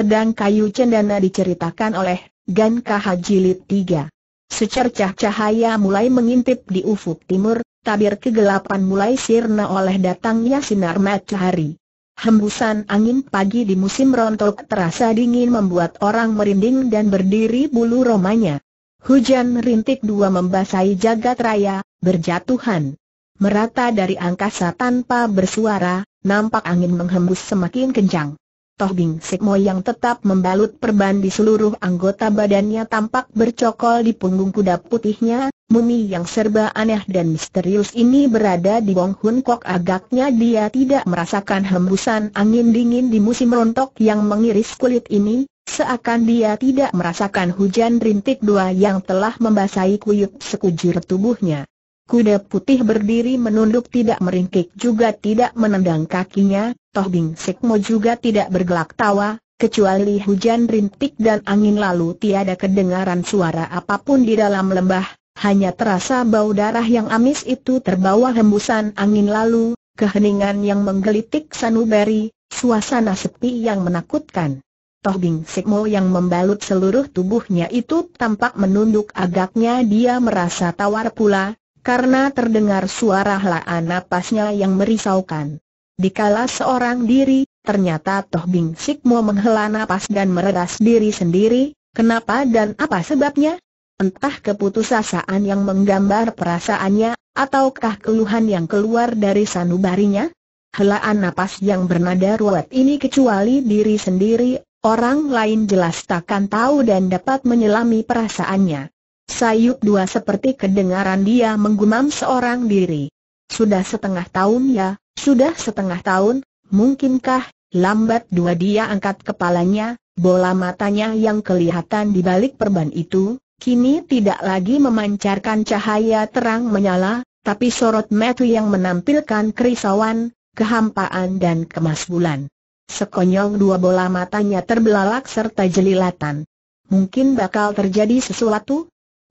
Pedang kayu cendana diceritakan oleh Gan Kahajilit Lid 3. Secercah cahaya mulai mengintip di ufuk timur, tabir kegelapan mulai sirna oleh datangnya sinar matahari. Hembusan angin pagi di musim rontok terasa dingin membuat orang merinding dan berdiri bulu romanya. Hujan rintik dua membasahi jagat raya, berjatuhan. Merata dari angkasa tanpa bersuara, nampak angin menghembus semakin kencang. Toh Bing Sekmo yang tetap membalut perban di seluruh anggota badannya tampak bercokol di punggung kuda putihnya, mumi yang serba aneh dan misterius ini berada di Wong Hun Kok agaknya dia tidak merasakan hembusan angin dingin di musim rontok yang mengiris kulit ini, seakan dia tidak merasakan hujan rintik dua yang telah membasahi kuyup sekujur tubuhnya. Kuda putih berdiri menunduk tidak meringkik juga tidak menendang kakinya, Toh Bing Sekmo juga tidak bergelak tawa, kecuali hujan rintik dan angin lalu tiada kedengaran suara apapun di dalam lembah, hanya terasa bau darah yang amis itu terbawa hembusan angin lalu, keheningan yang menggelitik sanubari, suasana sepi yang menakutkan. Toh Bing Sekmo yang membalut seluruh tubuhnya itu tampak menunduk agaknya dia merasa tawar pula, karena terdengar suara helaan napasnya yang merisaukan. Dikala seorang diri, ternyata Toh Bing Sikmo menghela napas dan meredas diri sendiri, kenapa dan apa sebabnya? Entah keputusasaan yang menggambar perasaannya, ataukah keluhan yang keluar dari sanubarinya? Helaan napas yang bernada ruwet ini kecuali diri sendiri, orang lain jelas takkan tahu dan dapat menyelami perasaannya. Sayup dua seperti kedengaran dia menggumam seorang diri. Sudah setengah tahun ya, sudah setengah tahun, mungkinkah, lambat dua dia angkat kepalanya, bola matanya yang kelihatan di balik perban itu, kini tidak lagi memancarkan cahaya terang menyala, tapi sorot metu yang menampilkan kerisauan, kehampaan dan kemasbulan. Sekonyong dua bola matanya terbelalak serta jelilatan. Mungkin bakal terjadi sesuatu,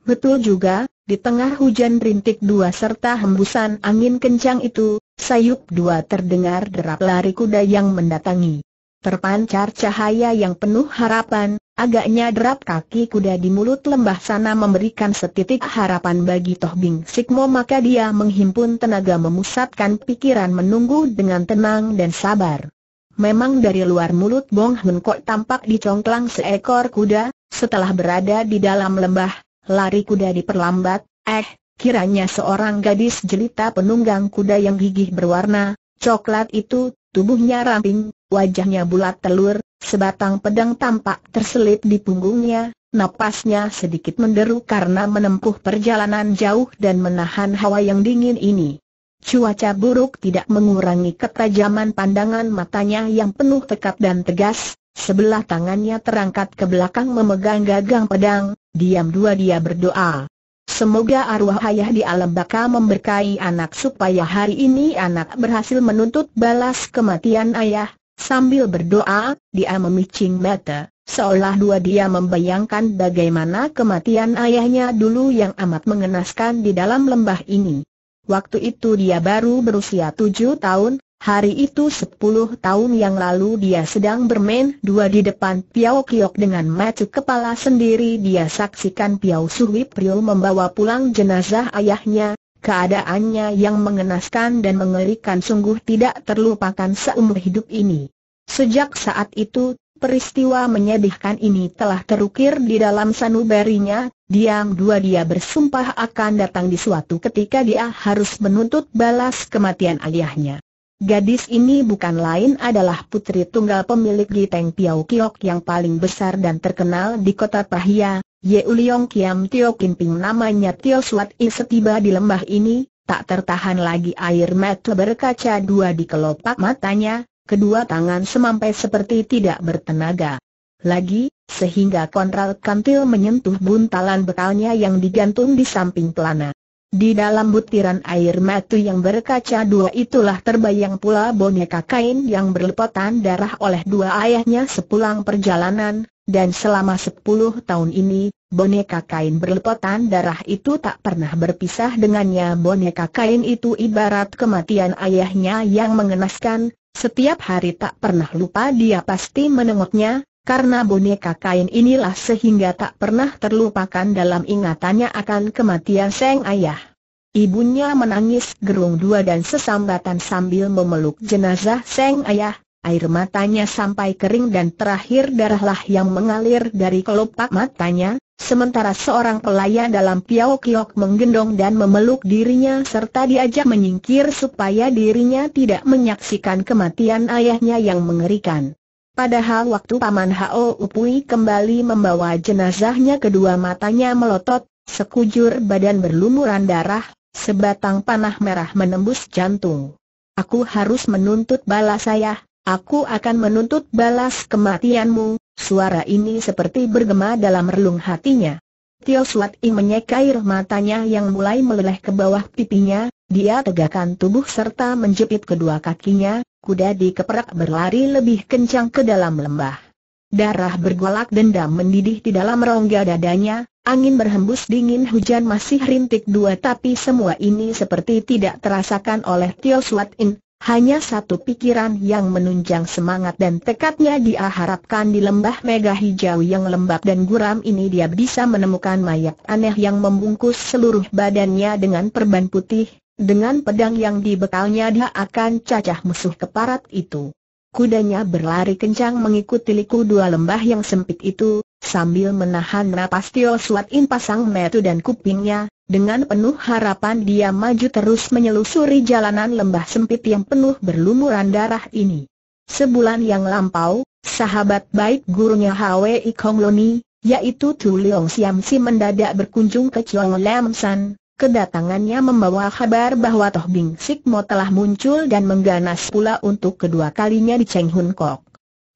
Betul juga, di tengah hujan rintik dua serta hembusan angin kencang itu, sayup dua terdengar derap lari kuda yang mendatangi. Terpancar cahaya yang penuh harapan, agaknya derap kaki kuda di mulut lembah sana memberikan setitik harapan bagi Toh Bing Sikmo maka dia menghimpun tenaga memusatkan pikiran menunggu dengan tenang dan sabar. Memang dari luar mulut Bong Hun Kok tampak dicongklang seekor kuda, setelah berada di dalam lembah, Lari kuda diperlambat, eh, kiranya seorang gadis jelita penunggang kuda yang gigih berwarna, coklat itu, tubuhnya ramping, wajahnya bulat telur, sebatang pedang tampak terselip di punggungnya, napasnya sedikit menderu karena menempuh perjalanan jauh dan menahan hawa yang dingin ini. Cuaca buruk tidak mengurangi ketajaman pandangan matanya yang penuh tekad dan tegas, sebelah tangannya terangkat ke belakang memegang gagang pedang, Diam dua dia berdoa. Semoga arwah ayah di alam baka memberkahi anak supaya hari ini anak berhasil menuntut balas kematian ayah. Sambil berdoa, dia memicing mata, seolah dua dia membayangkan bagaimana kematian ayahnya dulu yang amat mengenaskan di dalam lembah ini. Waktu itu dia baru berusia tujuh tahun, Hari itu sepuluh tahun yang lalu dia sedang bermain dua di depan Piao Kiok dengan macu kepala sendiri dia saksikan Piao Suwi Priul membawa pulang jenazah ayahnya, keadaannya yang mengenaskan dan mengerikan sungguh tidak terlupakan seumur hidup ini. Sejak saat itu, peristiwa menyedihkan ini telah terukir di dalam sanubarinya, Diang dua dia bersumpah akan datang di suatu ketika dia harus menuntut balas kematian ayahnya. Gadis ini bukan lain adalah putri tunggal pemilik Giteng Piau Kiok yang paling besar dan terkenal di kota Pahia, Ye Uliong Kiam Tio Ping. namanya Tio Suat I setiba di lembah ini, tak tertahan lagi air mata berkaca dua di kelopak matanya, kedua tangan semampai seperti tidak bertenaga. Lagi, sehingga Konrad Kantil menyentuh buntalan bekalnya yang digantung di samping pelana. Di dalam butiran air matu yang berkaca dua itulah terbayang pula boneka kain yang berlepotan darah oleh dua ayahnya sepulang perjalanan, dan selama sepuluh tahun ini, boneka kain berlepotan darah itu tak pernah berpisah dengannya boneka kain itu ibarat kematian ayahnya yang mengenaskan, setiap hari tak pernah lupa dia pasti menengoknya, karena boneka kain inilah sehingga tak pernah terlupakan dalam ingatannya akan kematian sang ayah. Ibunya menangis gerung dua dan sesambatan sambil memeluk jenazah sang ayah, air matanya sampai kering dan terakhir darahlah yang mengalir dari kelopak matanya, sementara seorang pelayan dalam piao kiok menggendong dan memeluk dirinya serta diajak menyingkir supaya dirinya tidak menyaksikan kematian ayahnya yang mengerikan. Padahal waktu Paman Hao Upui kembali membawa jenazahnya kedua matanya melotot, sekujur badan berlumuran darah, sebatang panah merah menembus jantung. Aku harus menuntut balas saya, aku akan menuntut balas kematianmu, suara ini seperti bergema dalam relung hatinya. Tio Suat I menyekair matanya yang mulai meleleh ke bawah pipinya, dia tegakkan tubuh serta menjepit kedua kakinya, kuda dikeperak berlari lebih kencang ke dalam lembah. Darah bergolak dendam mendidih di dalam rongga dadanya, angin berhembus dingin hujan masih rintik dua tapi semua ini seperti tidak terasakan oleh Tio Suat In. Hanya satu pikiran yang menunjang semangat dan tekadnya dia harapkan di lembah mega hijau yang lembab dan guram ini dia bisa menemukan mayat aneh yang membungkus seluruh badannya dengan perban putih, dengan pedang yang dibekalnya dia akan cacah musuh keparat itu. Kudanya berlari kencang mengikuti liku dua lembah yang sempit itu, sambil menahan napas Tio Suat In pasang metu dan kupingnya, dengan penuh harapan dia maju terus menyelusuri jalanan lembah sempit yang penuh berlumuran darah ini. Sebulan yang lampau, sahabat baik gurunya Hwe Kong Loni, yaitu Tu Leong Siam Si mendadak berkunjung ke Chiong Lam San, Kedatangannya membawa kabar bahwa Toh Bing Sik Mo telah muncul dan mengganas pula untuk kedua kalinya di Cheng Hun Kok.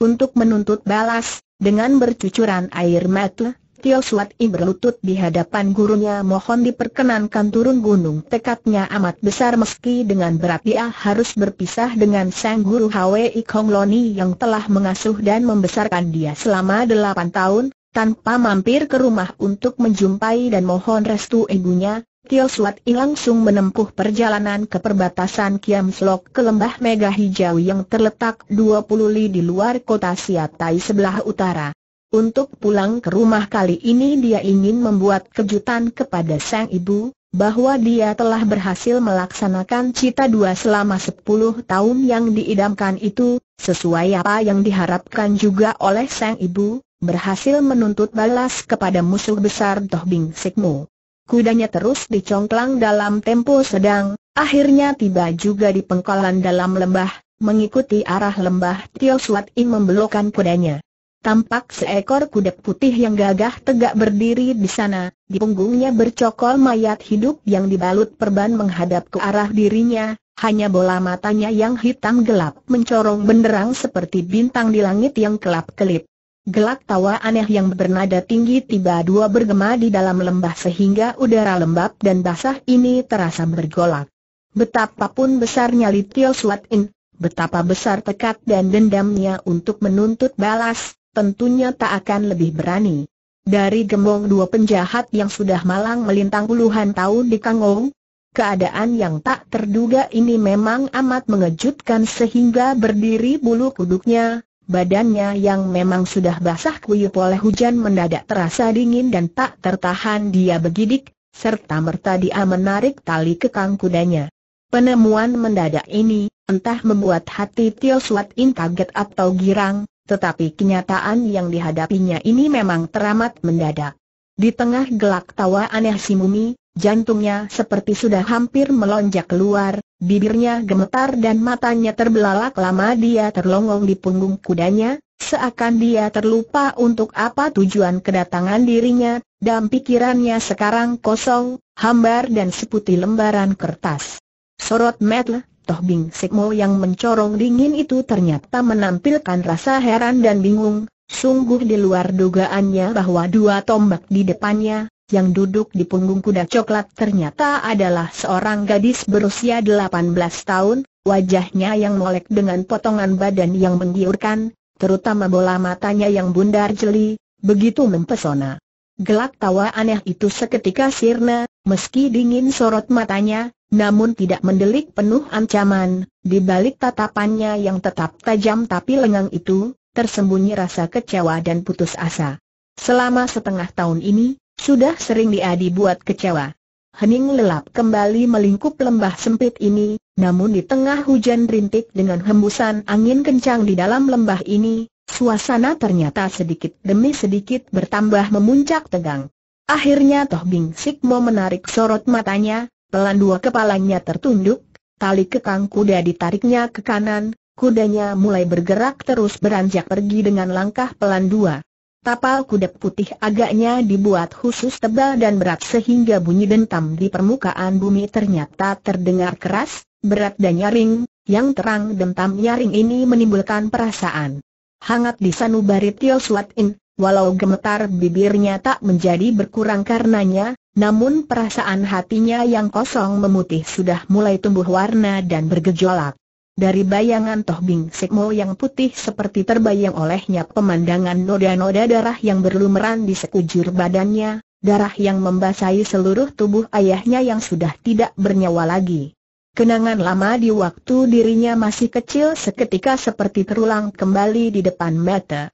Untuk menuntut balas, dengan bercucuran air mata, Tio Suat I berlutut di hadapan gurunya mohon diperkenankan turun gunung. Tekadnya amat besar meski dengan berat dia harus berpisah dengan sang guru Hwi Kong Loni yang telah mengasuh dan membesarkan dia selama delapan tahun, tanpa mampir ke rumah untuk menjumpai dan mohon restu ibunya, Tio Suat I langsung menempuh perjalanan ke perbatasan Kiam Slok ke lembah Mega Hijau yang terletak 20 li di luar kota Siatai sebelah utara. Untuk pulang ke rumah kali ini dia ingin membuat kejutan kepada sang ibu, bahwa dia telah berhasil melaksanakan cita dua selama 10 tahun yang diidamkan itu, sesuai apa yang diharapkan juga oleh sang ibu, berhasil menuntut balas kepada musuh besar Toh Bing Sikmu. Kudanya terus dicongklang dalam tempo sedang, akhirnya tiba juga di pengkolan dalam lembah, mengikuti arah lembah Tio Suat I membelokkan kudanya. Tampak seekor kuda putih yang gagah tegak berdiri di sana, di punggungnya bercokol mayat hidup yang dibalut perban menghadap ke arah dirinya, hanya bola matanya yang hitam gelap mencorong benderang seperti bintang di langit yang kelap-kelip. Gelak tawa aneh yang bernada tinggi tiba dua bergema di dalam lembah sehingga udara lembab dan basah ini terasa bergolak. Betapapun besarnya Li Tio Suat In, betapa besar tekad dan dendamnya untuk menuntut balas, tentunya tak akan lebih berani. Dari gembong dua penjahat yang sudah malang melintang puluhan tahun di Kangong, keadaan yang tak terduga ini memang amat mengejutkan sehingga berdiri bulu kuduknya, Badannya yang memang sudah basah kuyup oleh hujan mendadak terasa dingin dan tak tertahan dia begidik, serta merta dia menarik tali kekang kudanya. Penemuan mendadak ini, entah membuat hati Tio Suat In kaget atau girang, tetapi kenyataan yang dihadapinya ini memang teramat mendadak. Di tengah gelak tawa aneh si Mumi, Jantungnya seperti sudah hampir melonjak keluar, bibirnya gemetar dan matanya terbelalak lama dia terlongong di punggung kudanya, seakan dia terlupa untuk apa tujuan kedatangan dirinya, dan pikirannya sekarang kosong, hambar dan seputih lembaran kertas. Sorot metle, toh Bing Sikmo yang mencorong dingin itu ternyata menampilkan rasa heran dan bingung, sungguh di luar dugaannya bahwa dua tombak di depannya, yang duduk di punggung kuda coklat ternyata adalah seorang gadis berusia 18 tahun, wajahnya yang molek dengan potongan badan yang menggiurkan, terutama bola matanya yang bundar jeli, begitu mempesona. Gelak tawa aneh itu seketika sirna, meski dingin sorot matanya, namun tidak mendelik penuh ancaman, di balik tatapannya yang tetap tajam tapi lengang itu, tersembunyi rasa kecewa dan putus asa. Selama setengah tahun ini, sudah sering dia dibuat kecewa. Hening lelap kembali melingkup lembah sempit ini, namun di tengah hujan rintik dengan hembusan angin kencang di dalam lembah ini, suasana ternyata sedikit demi sedikit bertambah memuncak tegang. Akhirnya Toh Bing Sikmo menarik sorot matanya, pelan dua kepalanya tertunduk, tali kekang kuda ditariknya ke kanan, kudanya mulai bergerak terus beranjak pergi dengan langkah pelan dua. Tapal kuda putih agaknya dibuat khusus tebal dan berat sehingga bunyi dentam di permukaan bumi ternyata terdengar keras, berat dan nyaring, yang terang dentam nyaring ini menimbulkan perasaan hangat di sanubari Tio Suat In, walau gemetar bibirnya tak menjadi berkurang karenanya, namun perasaan hatinya yang kosong memutih sudah mulai tumbuh warna dan bergejolak. Dari bayangan Toh Bing Sekmo yang putih seperti terbayang olehnya pemandangan noda-noda darah yang berlumuran di sekujur badannya, darah yang membasahi seluruh tubuh ayahnya yang sudah tidak bernyawa lagi. Kenangan lama di waktu dirinya masih kecil seketika seperti terulang kembali di depan mata.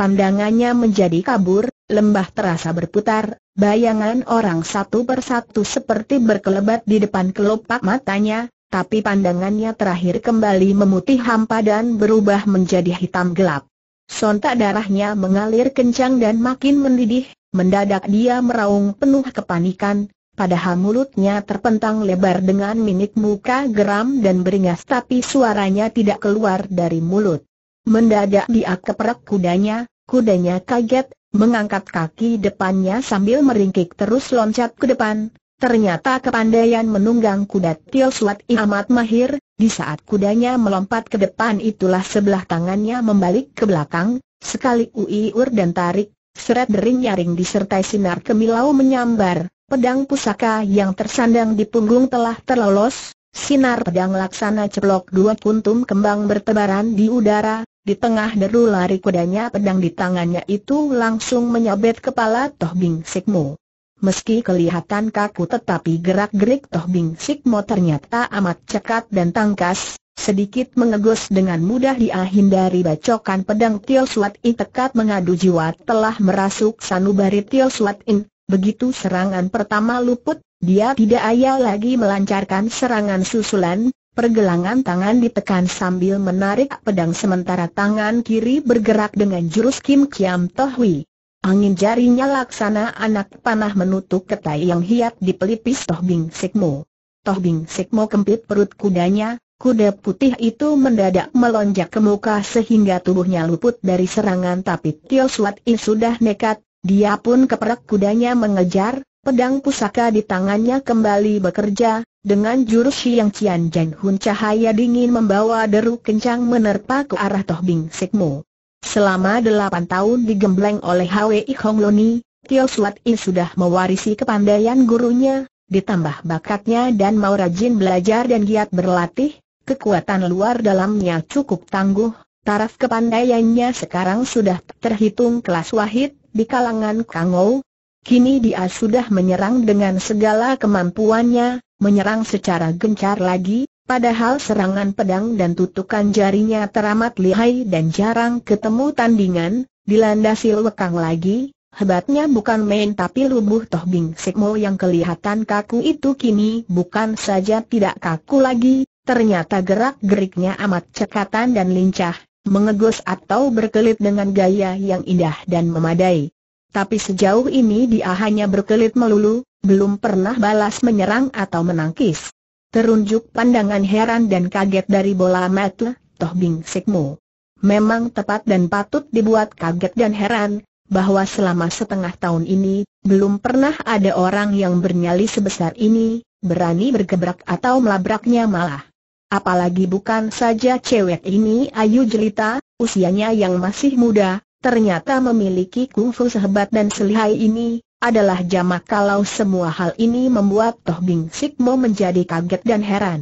Pandangannya menjadi kabur, lembah terasa berputar, bayangan orang satu persatu seperti berkelebat di depan kelopak matanya, tapi pandangannya terakhir kembali memutih hampa dan berubah menjadi hitam gelap. Sontak darahnya mengalir kencang dan makin mendidih, mendadak dia meraung penuh kepanikan, padahal mulutnya terpentang lebar dengan minit muka geram dan beringas tapi suaranya tidak keluar dari mulut. Mendadak dia keperak kudanya, kudanya kaget, mengangkat kaki depannya sambil meringkik terus loncat ke depan, Ternyata kepandaian menunggang kuda Tio Suat amat mahir, di saat kudanya melompat ke depan itulah sebelah tangannya membalik ke belakang, sekali uiur dan tarik, seret dering nyaring disertai sinar kemilau menyambar, pedang pusaka yang tersandang di punggung telah terlolos, sinar pedang laksana ceplok dua kuntum kembang bertebaran di udara, di tengah deru lari kudanya pedang di tangannya itu langsung menyabet kepala Toh Bing Sikmu. Meski kelihatan kaku tetapi gerak-gerik Toh Bing Sikmo ternyata amat cekat dan tangkas, sedikit mengegos dengan mudah dia hindari bacokan pedang Tio Suat In tekat mengadu jiwa telah merasuk sanubari Tio Suat In, begitu serangan pertama luput, dia tidak ayal lagi melancarkan serangan susulan, pergelangan tangan ditekan sambil menarik pedang sementara tangan kiri bergerak dengan jurus Kim Kiam Toh Hui. Angin jarinya laksana anak panah menutup ketai yang hiat di pelipis Toh Bing Sikmo. Toh Bing Sikmo kempit perut kudanya, kuda putih itu mendadak melonjak ke muka sehingga tubuhnya luput dari serangan tapi Tio Suat I sudah nekat, dia pun keperak kudanya mengejar, pedang pusaka di tangannya kembali bekerja, dengan jurus yang Cian Jan cahaya dingin membawa deru kencang menerpa ke arah Toh Bing Sikmo. Selama delapan tahun digembleng oleh Hwi Hong Loni, Tio Suat In sudah mewarisi kepandaian gurunya, ditambah bakatnya dan mau rajin belajar dan giat berlatih, kekuatan luar dalamnya cukup tangguh, taraf kepandaiannya sekarang sudah terhitung kelas wahid di kalangan Kangou. Kini dia sudah menyerang dengan segala kemampuannya, menyerang secara gencar lagi, Padahal serangan pedang dan tutukan jarinya teramat lihai dan jarang ketemu tandingan, dilandasi lekang lagi, hebatnya bukan main tapi lubuh Toh Bing Sekmo yang kelihatan kaku itu kini bukan saja tidak kaku lagi, ternyata gerak-geriknya amat cekatan dan lincah, mengegus atau berkelit dengan gaya yang indah dan memadai. Tapi sejauh ini dia hanya berkelit melulu, belum pernah balas menyerang atau menangkis. Terunjuk pandangan heran dan kaget dari bola mata, toh bing Sikmu. Memang tepat dan patut dibuat kaget dan heran, bahwa selama setengah tahun ini, belum pernah ada orang yang bernyali sebesar ini, berani bergebrak atau melabraknya malah. Apalagi bukan saja cewek ini Ayu Jelita, usianya yang masih muda, ternyata memiliki kungfu sehebat dan selihai ini, adalah jamak kalau semua hal ini membuat Toh Bing Sikmo menjadi kaget dan heran.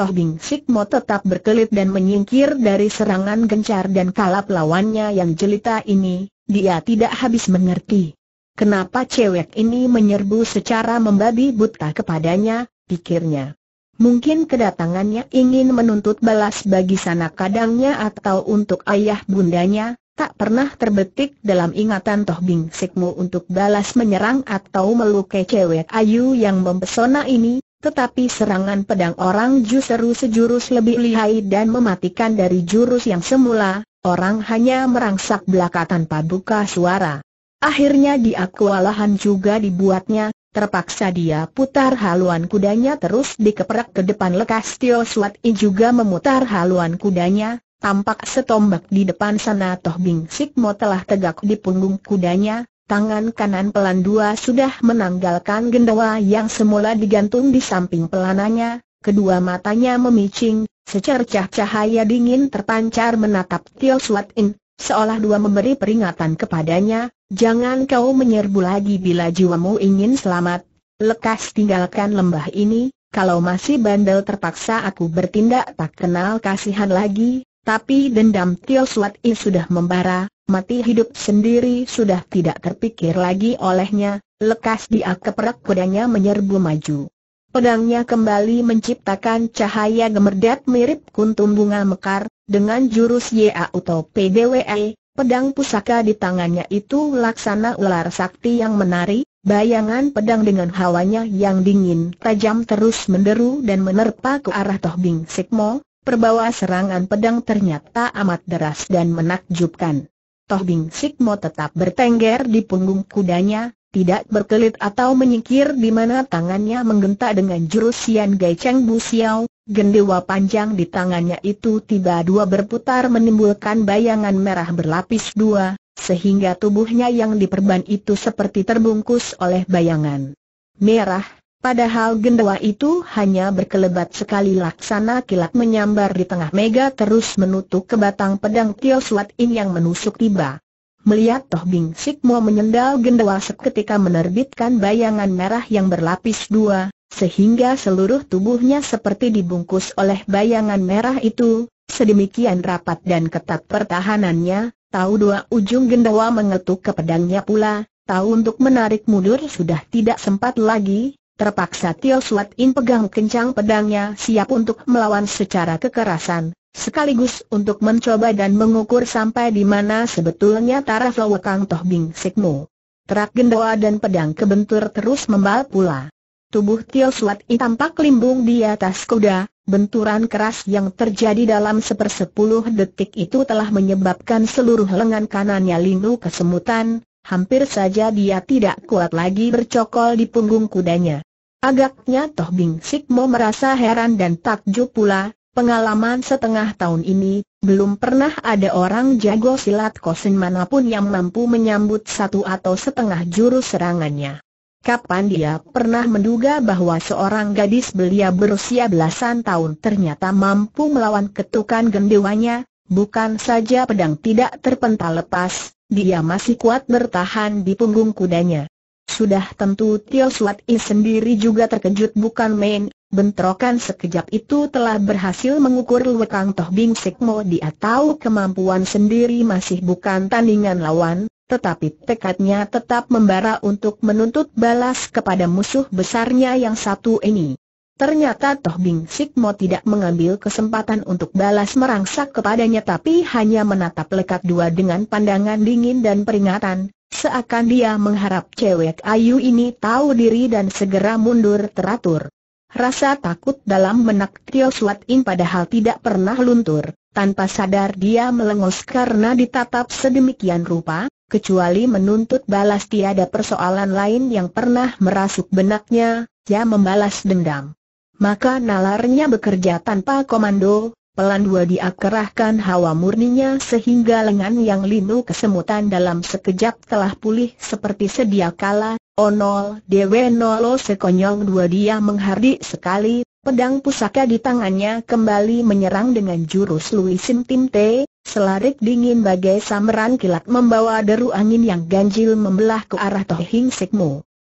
Toh Bing Sikmo tetap berkelit dan menyingkir dari serangan gencar dan kalap lawannya yang jelita ini, dia tidak habis mengerti. Kenapa cewek ini menyerbu secara membabi buta kepadanya, pikirnya. Mungkin kedatangannya ingin menuntut balas bagi sanak kadangnya atau untuk ayah bundanya, tak pernah terbetik dalam ingatan Toh Bing Sikmu untuk balas menyerang atau melukai cewek ayu yang mempesona ini, tetapi serangan pedang orang justru sejurus lebih lihai dan mematikan dari jurus yang semula, orang hanya merangsak belaka tanpa buka suara. Akhirnya dia kewalahan juga dibuatnya, terpaksa dia putar haluan kudanya terus dikeperak ke depan lekas Tio Suat I juga memutar haluan kudanya, Tampak setombak di depan sana Toh Bing Sikmo telah tegak di punggung kudanya, tangan kanan pelan dua sudah menanggalkan gendawa yang semula digantung di samping pelananya, kedua matanya memicing, secercah cahaya dingin terpancar menatap Tio Suat In, seolah dua memberi peringatan kepadanya, jangan kau menyerbu lagi bila jiwamu ingin selamat, lekas tinggalkan lembah ini, kalau masih bandel terpaksa aku bertindak tak kenal kasihan lagi, tapi dendam Tio Suat I sudah membara, mati hidup sendiri sudah tidak terpikir lagi olehnya, lekas dia keperak kudanya menyerbu maju. Pedangnya kembali menciptakan cahaya gemerdat mirip kuntum bunga mekar, dengan jurus YA atau PDWE, pedang pusaka di tangannya itu laksana ular sakti yang menari, bayangan pedang dengan hawanya yang dingin tajam terus menderu dan menerpa ke arah Toh Bing Sikmo, Perbawa serangan pedang ternyata amat deras dan menakjubkan. Toh Bing Sikmo tetap bertengger di punggung kudanya, tidak berkelit atau menyingkir di mana tangannya menggentak dengan jurus Sian Gai Cheng Bu Xiao, gendewa panjang di tangannya itu tiba dua berputar menimbulkan bayangan merah berlapis dua, sehingga tubuhnya yang diperban itu seperti terbungkus oleh bayangan merah, Padahal gendawa itu hanya berkelebat sekali laksana kilat menyambar di tengah mega terus menutup ke batang pedang Tio Suat In yang menusuk tiba. Melihat Toh Bing Sikmo menyendal gendawa seketika menerbitkan bayangan merah yang berlapis dua, sehingga seluruh tubuhnya seperti dibungkus oleh bayangan merah itu, sedemikian rapat dan ketat pertahanannya, tahu dua ujung gendawa mengetuk ke pedangnya pula, tahu untuk menarik mundur sudah tidak sempat lagi, Terpaksa Tio Suat In pegang kencang pedangnya siap untuk melawan secara kekerasan, sekaligus untuk mencoba dan mengukur sampai di mana sebetulnya taraf Kang Toh Bing Sikmu. Terak gendawa dan pedang kebentur terus membal pula. Tubuh Tio Suat In tampak limbung di atas kuda, benturan keras yang terjadi dalam sepersepuluh detik itu telah menyebabkan seluruh lengan kanannya lindu kesemutan, hampir saja dia tidak kuat lagi bercokol di punggung kudanya. Agaknya Toh Bing Sik merasa heran dan takjub pula, pengalaman setengah tahun ini, belum pernah ada orang jago silat kosen manapun yang mampu menyambut satu atau setengah jurus serangannya. Kapan dia pernah menduga bahwa seorang gadis belia berusia belasan tahun ternyata mampu melawan ketukan gendewanya, bukan saja pedang tidak terpental lepas, dia masih kuat bertahan di punggung kudanya. Sudah tentu Tio Suat I sendiri juga terkejut bukan main, bentrokan sekejap itu telah berhasil mengukur Lekang Toh Bing Sikmo dia tahu kemampuan sendiri masih bukan tandingan lawan, tetapi tekadnya tetap membara untuk menuntut balas kepada musuh besarnya yang satu ini. Ternyata Toh Bing Sikmo tidak mengambil kesempatan untuk balas merangsak kepadanya tapi hanya menatap lekat dua dengan pandangan dingin dan peringatan, seakan dia mengharap cewek ayu ini tahu diri dan segera mundur teratur. Rasa takut dalam benak Tio Suat In padahal tidak pernah luntur, tanpa sadar dia melengos karena ditatap sedemikian rupa, kecuali menuntut balas tiada persoalan lain yang pernah merasuk benaknya, dia membalas dendam. Maka nalarnya bekerja tanpa komando, pelan dua dia kerahkan hawa murninya sehingga lengan yang linu kesemutan dalam sekejap telah pulih seperti sedia kala, onol dewe nolo sekonyong dua dia menghardik sekali, pedang pusaka di tangannya kembali menyerang dengan jurus Louis Sim Selarik dingin bagai samaran kilat membawa deru angin yang ganjil membelah ke arah Toh Hing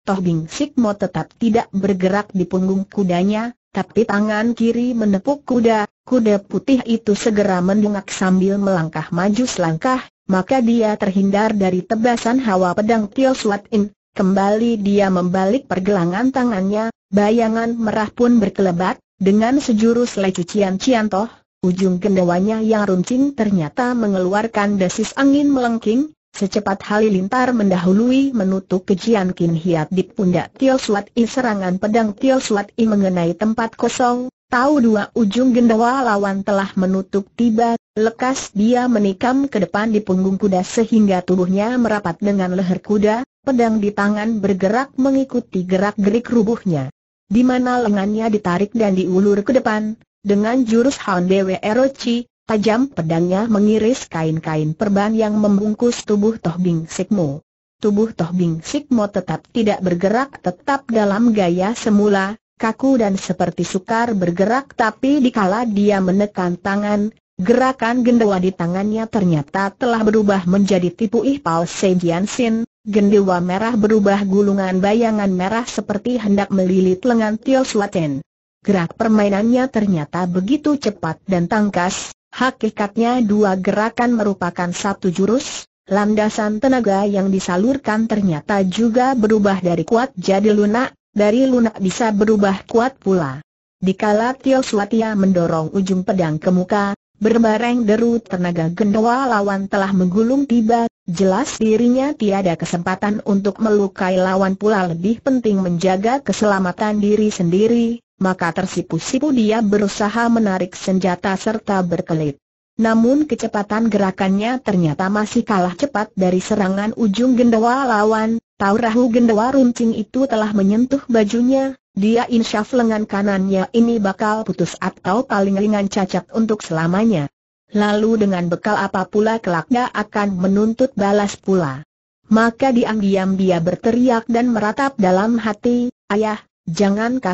Toh Bing Sikmo tetap tidak bergerak di punggung kudanya, tapi tangan kiri menepuk kuda, kuda putih itu segera mendungak sambil melangkah maju selangkah, maka dia terhindar dari tebasan hawa pedang Tio Suat In. Kembali dia membalik pergelangan tangannya, bayangan merah pun berkelebat, dengan sejurus lecucian Ciantoh, ujung gendawanya yang runcing ternyata mengeluarkan desis angin melengking, Secepat halilintar mendahului menutup kejian Kin Hiat di pundak Tio Suat I serangan pedang Tio Suat I mengenai tempat kosong, tahu dua ujung gendawa lawan telah menutup tiba, lekas dia menikam ke depan di punggung kuda sehingga tubuhnya merapat dengan leher kuda, pedang di tangan bergerak mengikuti gerak-gerik rubuhnya. Di mana lengannya ditarik dan diulur ke depan, dengan jurus Hound Dewe Erochi, Tajam pedangnya mengiris kain-kain perban yang membungkus tubuh Toh Bing Sikmo. Tubuh Toh Bing Sikmo tetap tidak bergerak tetap dalam gaya semula, kaku dan seperti sukar bergerak tapi dikala dia menekan tangan, gerakan gendewa di tangannya ternyata telah berubah menjadi tipu ihpal Sejian Sin, gendewa merah berubah gulungan bayangan merah seperti hendak melilit lengan Tio Suaten. Gerak permainannya ternyata begitu cepat dan tangkas, Hakikatnya dua gerakan merupakan satu jurus, landasan tenaga yang disalurkan ternyata juga berubah dari kuat jadi lunak, dari lunak bisa berubah kuat pula. Dikala Tio Swatia mendorong ujung pedang ke muka, berbareng deru tenaga gendawa lawan telah menggulung tiba, jelas dirinya tiada kesempatan untuk melukai lawan pula lebih penting menjaga keselamatan diri sendiri, maka tersipu-sipu dia berusaha menarik senjata serta berkelit. Namun kecepatan gerakannya ternyata masih kalah cepat dari serangan ujung gendawa lawan, taurahu gendawa runcing itu telah menyentuh bajunya, dia insyaf lengan kanannya ini bakal putus atau paling ringan cacat untuk selamanya. Lalu dengan bekal apa pula kelaknya akan menuntut balas pula. Maka diam-diam dia berteriak dan meratap dalam hati, ayah, Jangan kau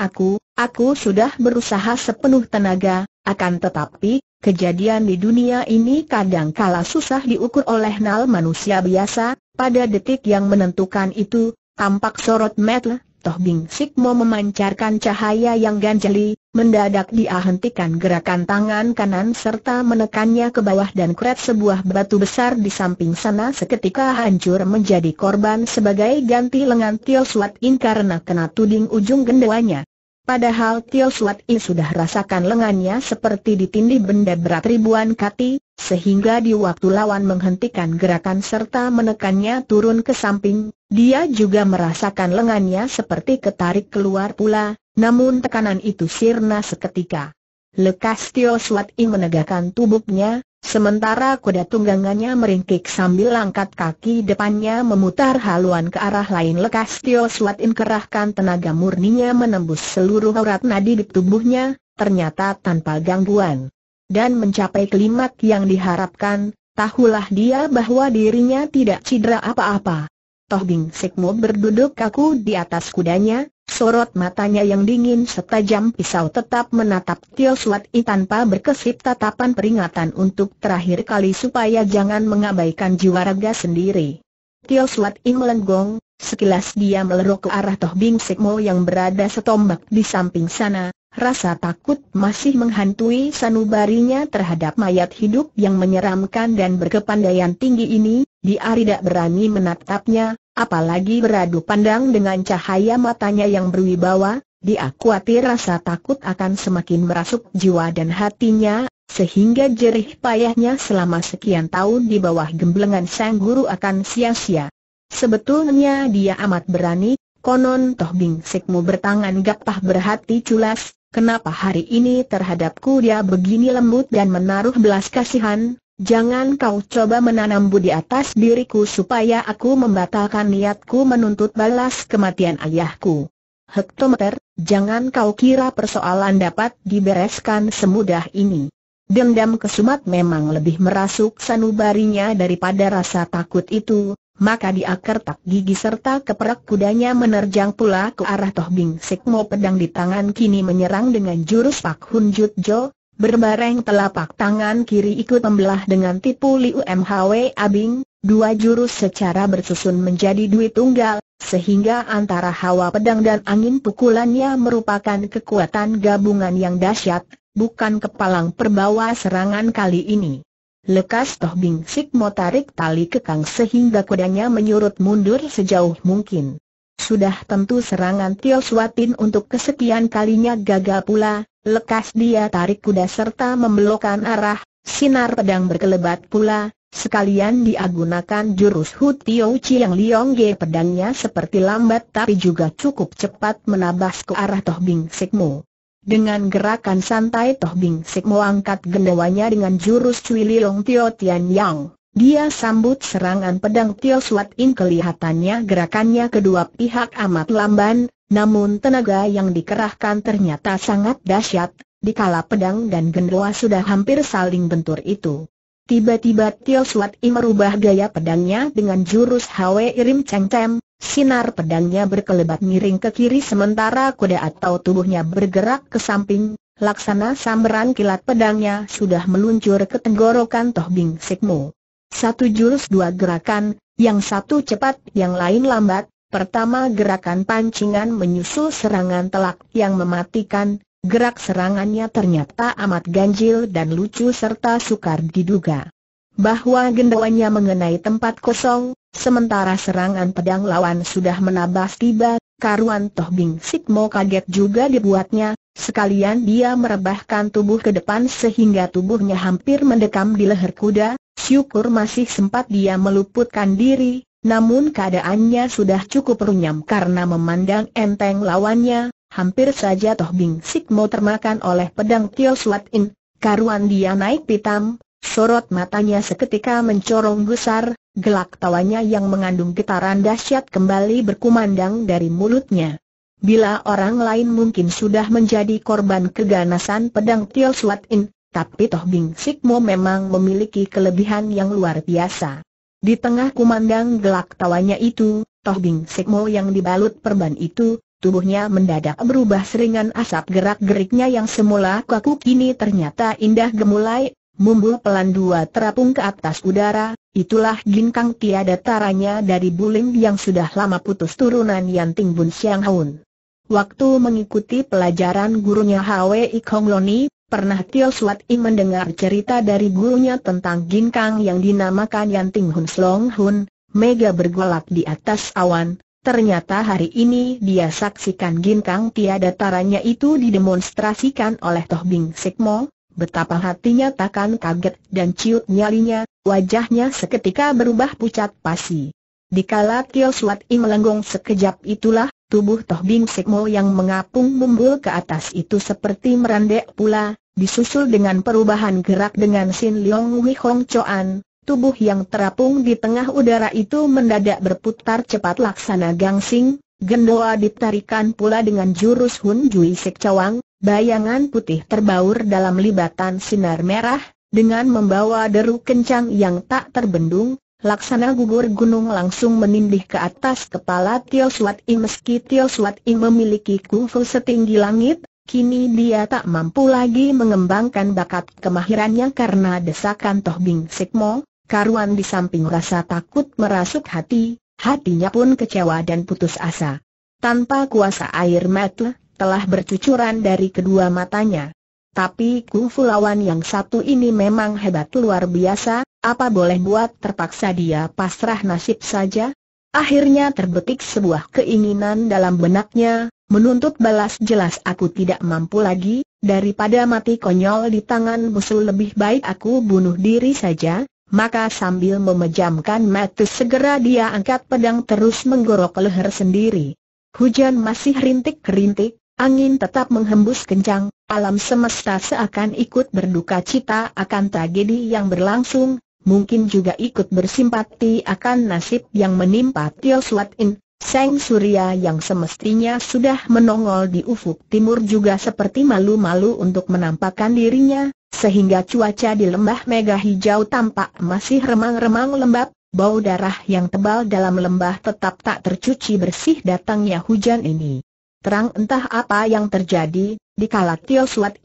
aku, aku sudah berusaha sepenuh tenaga, akan tetapi, kejadian di dunia ini kadang kala susah diukur oleh nal manusia biasa, pada detik yang menentukan itu, tampak sorot metel, Toh Bing Sikmo memancarkan cahaya yang ganjeli, Mendadak dia hentikan gerakan tangan kanan serta menekannya ke bawah dan kret sebuah batu besar di samping sana seketika hancur menjadi korban sebagai ganti lengan Tio Suat In karena kena tuding ujung gendawanya. Padahal Tio Suat In sudah rasakan lengannya seperti ditindih benda berat ribuan kati, sehingga di waktu lawan menghentikan gerakan serta menekannya turun ke samping, dia juga merasakan lengannya seperti ketarik keluar pula, namun tekanan itu sirna seketika. Lekas Tio Suat Ing menegakkan tubuhnya, sementara kuda tunggangannya meringkik sambil angkat kaki depannya memutar haluan ke arah lain. Lekas Tio Suat Ing kerahkan tenaga murninya menembus seluruh urat nadi di tubuhnya, ternyata tanpa gangguan. Dan mencapai kelimat yang diharapkan, tahulah dia bahwa dirinya tidak cedera apa-apa. Toh Bing Sekmo berduduk kaku di atas kudanya, Sorot matanya yang dingin setajam pisau tetap menatap Tio Suat I tanpa berkesip tatapan peringatan untuk terakhir kali supaya jangan mengabaikan jiwa raga sendiri. Tio Suat I melenggong, sekilas dia melerok ke arah Toh Bing yang berada setombak di samping sana, rasa takut masih menghantui sanubarinya terhadap mayat hidup yang menyeramkan dan berkepandaian tinggi ini, dia tidak berani menatapnya, apalagi beradu pandang dengan cahaya matanya yang berwibawa, dia khawatir rasa takut akan semakin merasuk jiwa dan hatinya, sehingga jerih payahnya selama sekian tahun di bawah gemblengan sang guru akan sia-sia. Sebetulnya dia amat berani, konon toh Bing Sikmu bertangan gapah berhati culas, kenapa hari ini terhadapku dia begini lembut dan menaruh belas kasihan, Jangan kau coba menanam budi atas diriku supaya aku membatalkan niatku menuntut balas kematian ayahku. Hektometer, jangan kau kira persoalan dapat dibereskan semudah ini. Dendam kesumat memang lebih merasuk sanubarinya daripada rasa takut itu, maka dia kertak gigi serta keperak kudanya menerjang pula ke arah Toh Bing Sekmo pedang di tangan kini menyerang dengan jurus Pak Hun Jut Jo, Berbareng telapak tangan kiri ikut membelah dengan tipu Liu MHW Abing, dua jurus secara bersusun menjadi duit tunggal, sehingga antara hawa pedang dan angin pukulannya merupakan kekuatan gabungan yang dahsyat, bukan kepalang perbawa serangan kali ini. Lekas Toh Bing Sik tarik tali kekang sehingga kudanya menyurut mundur sejauh mungkin. Sudah tentu serangan Tio Suatin untuk kesekian kalinya gagal pula, lekas dia tarik kuda serta membelokkan arah, sinar pedang berkelebat pula, sekalian dia gunakan jurus Hu Tio yang Liong Ge pedangnya seperti lambat tapi juga cukup cepat menabas ke arah Toh Bing Sekmo. Dengan gerakan santai Toh Bing Sekmo angkat gendawanya dengan jurus Cui Liong Tio Tian Yang. Dia sambut serangan pedang Tio Suat In kelihatannya gerakannya kedua pihak amat lamban, namun tenaga yang dikerahkan ternyata sangat dahsyat, dikala pedang dan gendoa sudah hampir saling bentur itu. Tiba-tiba Tio Suat In merubah gaya pedangnya dengan jurus Hwe Irim Cheng Tem, sinar pedangnya berkelebat miring ke kiri sementara kuda atau tubuhnya bergerak ke samping, laksana samberan kilat pedangnya sudah meluncur ke tenggorokan Toh Bing Sikmu. Satu jurus dua gerakan, yang satu cepat, yang lain lambat. Pertama gerakan pancingan menyusul serangan telak yang mematikan, gerak serangannya ternyata amat ganjil dan lucu serta sukar diduga. Bahwa gendawanya mengenai tempat kosong, sementara serangan pedang lawan sudah menabas tiba, karuan Toh Bing Sikmo kaget juga dibuatnya, sekalian dia merebahkan tubuh ke depan sehingga tubuhnya hampir mendekam di leher kuda, Syukur masih sempat dia meluputkan diri, namun keadaannya sudah cukup runyam karena memandang enteng lawannya, hampir saja Toh Bing Sikmo termakan oleh pedang Tio Suat In, karuan dia naik pitam, sorot matanya seketika mencorong besar, gelak tawanya yang mengandung getaran dahsyat kembali berkumandang dari mulutnya. Bila orang lain mungkin sudah menjadi korban keganasan pedang Tio Suat In, tapi Toh Bing Sikmo memang memiliki kelebihan yang luar biasa. Di tengah kumandang gelak tawanya itu, Toh Bing Sikmo yang dibalut perban itu, tubuhnya mendadak berubah seringan asap gerak-geriknya yang semula kaku kini ternyata indah gemulai, mumbul pelan dua terapung ke atas udara, itulah kang tiada taranya dari bulim yang sudah lama putus turunan yang Bun Siang Haun. Waktu mengikuti pelajaran gurunya Hwe Ikhong Loni, Pernah Tio Suat I mendengar cerita dari gurunya tentang ginkang yang dinamakan Yanting Hun Slong Hun, mega bergolak di atas awan, ternyata hari ini dia saksikan ginkang tiada taranya itu didemonstrasikan oleh Toh Bing Sikmo, betapa hatinya takkan kaget dan ciut nyalinya, wajahnya seketika berubah pucat pasi. Dikala Tio Suat I melenggong sekejap itulah, Tubuh Toh Bing Sekmo yang mengapung mumbul ke atas itu seperti merendek pula, disusul dengan perubahan gerak dengan Sin Leong Wei Hong Chuan, tubuh yang terapung di tengah udara itu mendadak berputar cepat laksana gangsing, gendoa ditarikan pula dengan jurus Hun Jui Sek Cawang, bayangan putih terbaur dalam libatan sinar merah, dengan membawa deru kencang yang tak terbendung, Laksana gugur gunung langsung menindih ke atas kepala Tio Suat I meski Tio Suat I memiliki kungfu setinggi langit, Kini dia tak mampu lagi mengembangkan bakat kemahirannya karena desakan Toh Bing Sikmo, karuan di samping rasa takut merasuk hati, hatinya pun kecewa dan putus asa. Tanpa kuasa air mata, telah bercucuran dari kedua matanya. Tapi kungfu lawan yang satu ini memang hebat luar biasa, apa boleh buat terpaksa dia pasrah nasib saja? Akhirnya terbetik sebuah keinginan dalam benaknya, Menuntut balas jelas aku tidak mampu lagi, daripada mati konyol di tangan musuh lebih baik aku bunuh diri saja, maka sambil memejamkan mata segera dia angkat pedang terus menggorok leher sendiri. Hujan masih rintik-rintik, angin tetap menghembus kencang, alam semesta seakan ikut berduka cita akan tragedi yang berlangsung, mungkin juga ikut bersimpati akan nasib yang menimpa Tio Suat In. Seng Surya yang semestinya sudah menongol di ufuk timur juga seperti malu-malu untuk menampakkan dirinya, sehingga cuaca di lembah mega hijau tampak masih remang-remang lembab, bau darah yang tebal dalam lembah tetap tak tercuci bersih datangnya hujan ini. Terang entah apa yang terjadi, dikala Tio Suat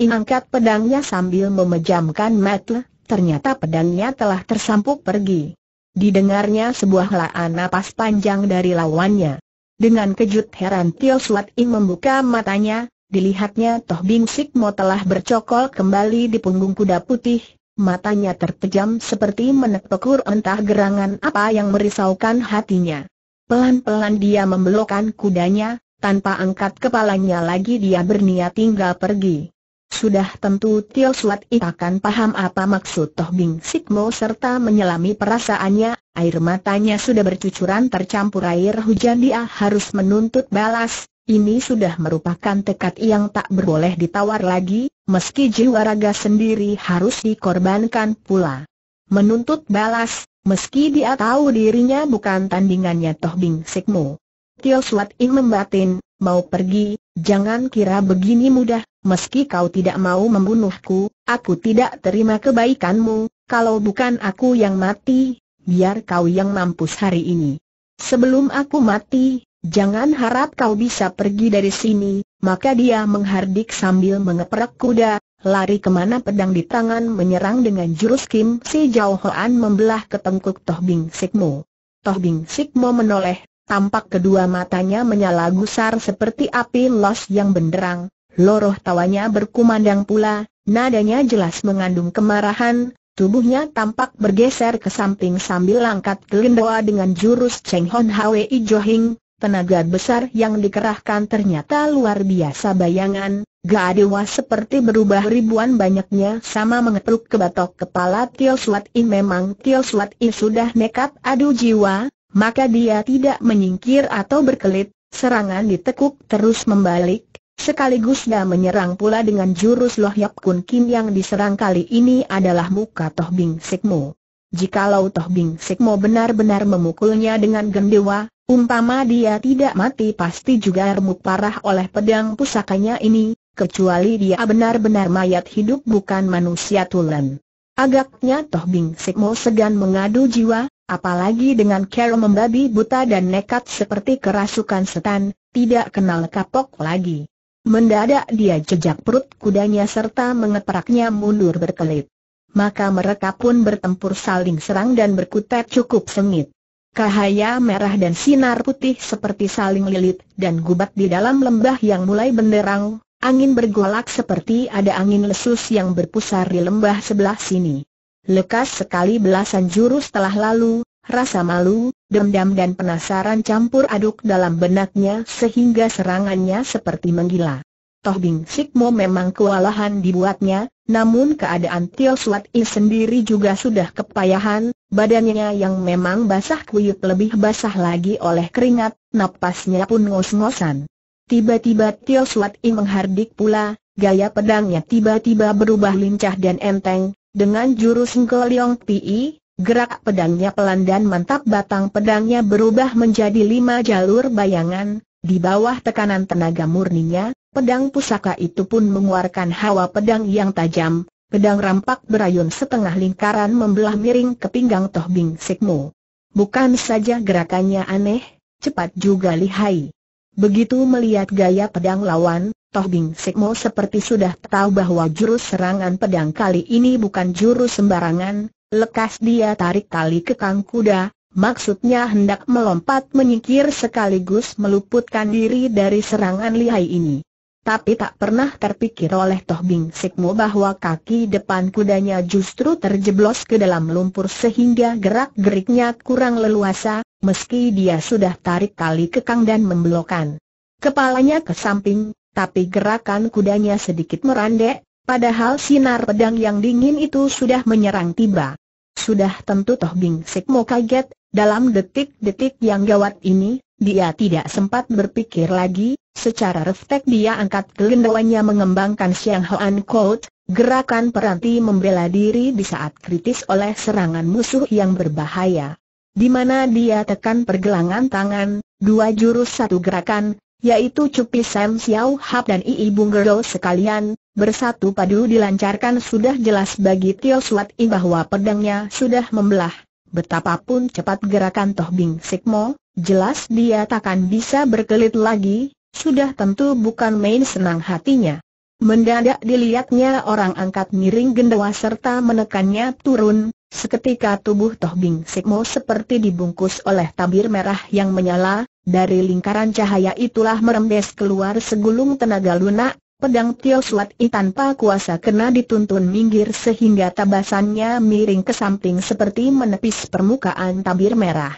pedangnya sambil memejamkan mata, ternyata pedangnya telah tersampuk pergi didengarnya sebuah laan napas panjang dari lawannya. Dengan kejut heran Tio Suat Ing membuka matanya, dilihatnya Toh Bing Sik Mo telah bercokol kembali di punggung kuda putih, matanya terpejam seperti menekuk entah gerangan apa yang merisaukan hatinya. Pelan-pelan dia membelokkan kudanya, tanpa angkat kepalanya lagi dia berniat tinggal pergi. Sudah tentu Tio Suat akan paham apa maksud Toh Bing Sikmo serta menyelami perasaannya, air matanya sudah bercucuran tercampur air hujan dia harus menuntut balas, ini sudah merupakan tekad yang tak berboleh ditawar lagi, meski jiwa raga sendiri harus dikorbankan pula. Menuntut balas, meski dia tahu dirinya bukan tandingannya Toh Bing Sikmo. Tio Suat membatin, mau pergi, jangan kira begini mudah, meski kau tidak mau membunuhku, aku tidak terima kebaikanmu, kalau bukan aku yang mati, biar kau yang mampus hari ini. Sebelum aku mati, jangan harap kau bisa pergi dari sini, maka dia menghardik sambil mengeprak kuda, lari kemana pedang di tangan menyerang dengan jurus Kim Si Jauh Hoan membelah ke tengkuk Toh Bing Sikmo. Toh Bing Sikmo menoleh, tampak kedua matanya menyala gusar seperti api los yang benderang, Loroh tawanya berkumandang pula, nadanya jelas mengandung kemarahan, Tubuhnya tampak bergeser ke samping sambil angkat gelendoa dengan jurus Cheng Hon Jo Johing, tenaga besar yang dikerahkan ternyata luar biasa bayangan, Gaadewa seperti berubah ribuan banyaknya sama mengetuk ke batok kepala Tio Suat ini memang Tio Suat I sudah nekat adu jiwa, maka dia tidak menyingkir atau berkelit, serangan ditekuk terus membalik, Sekaligus dia menyerang pula dengan jurus Loh Yap Kun Kim yang diserang kali ini adalah muka Toh Bing Sikmo. Jikalau Toh Bing Sikmo benar-benar memukulnya dengan gendewa, umpama dia tidak mati pasti juga remuk parah oleh pedang pusakanya ini, kecuali dia benar-benar mayat hidup bukan manusia tulen. Agaknya Toh Bing Sikmo segan mengadu jiwa, apalagi dengan Carol membabi buta dan nekat seperti kerasukan setan, tidak kenal kapok lagi. Mendadak dia jejak perut kudanya serta mengepraknya mundur berkelit. Maka mereka pun bertempur saling serang dan berkutat cukup sengit. Cahaya merah dan sinar putih seperti saling lilit dan gubat di dalam lembah yang mulai benderang, angin bergolak seperti ada angin lesus yang berpusar di lembah sebelah sini. Lekas sekali belasan jurus telah lalu, rasa malu, dendam dan penasaran campur aduk dalam benaknya sehingga serangannya seperti menggila. Toh Bing Sikmo memang kewalahan dibuatnya, namun keadaan Tio Suat I sendiri juga sudah kepayahan, badannya yang memang basah kuyup lebih basah lagi oleh keringat, napasnya pun ngos-ngosan. Tiba-tiba Tio Suat I menghardik pula, gaya pedangnya tiba-tiba berubah lincah dan enteng, dengan jurus Ngkoliong Pi, Gerak pedangnya pelan dan mantap batang pedangnya berubah menjadi lima jalur bayangan, di bawah tekanan tenaga murninya, pedang pusaka itu pun mengeluarkan hawa pedang yang tajam, pedang rampak berayun setengah lingkaran membelah miring ke pinggang Tohbing Bing Sikmu. Bukan saja gerakannya aneh, cepat juga lihai. Begitu melihat gaya pedang lawan, Tohbing Bing Sikmo seperti sudah tahu bahwa jurus serangan pedang kali ini bukan jurus sembarangan, Lekas dia tarik tali kekang kuda, maksudnya hendak melompat menyingkir sekaligus meluputkan diri dari serangan lihai ini. Tapi tak pernah terpikir oleh Toh Bing Sikmo bahwa kaki depan kudanya justru terjeblos ke dalam lumpur sehingga gerak-geriknya kurang leluasa, meski dia sudah tarik tali kekang dan membelokan kepalanya ke samping, tapi gerakan kudanya sedikit merandek, Padahal sinar pedang yang dingin itu sudah menyerang tiba. Sudah tentu Toh Bing Sikmo kaget, dalam detik-detik yang gawat ini, dia tidak sempat berpikir lagi, secara refleks dia angkat gelendawannya mengembangkan siang Hoan Kout, gerakan peranti membela diri di saat kritis oleh serangan musuh yang berbahaya. Di mana dia tekan pergelangan tangan, dua jurus satu gerakan, yaitu Cupi Sam Xiao Hap dan Ii Bung Gerdo sekalian, bersatu padu dilancarkan sudah jelas bagi Tio Suat I bahwa pedangnya sudah membelah. Betapapun cepat gerakan Toh Bing Sikmo, jelas dia takkan bisa berkelit lagi, sudah tentu bukan main senang hatinya. Mendadak dilihatnya orang angkat miring gendawa serta menekannya turun, seketika tubuh Toh Bing Sikmo seperti dibungkus oleh tabir merah yang menyala, dari lingkaran cahaya itulah merembes keluar segulung tenaga lunak, Pedang Tio Suat I tanpa kuasa kena dituntun minggir sehingga tabasannya miring ke samping seperti menepis permukaan tabir merah.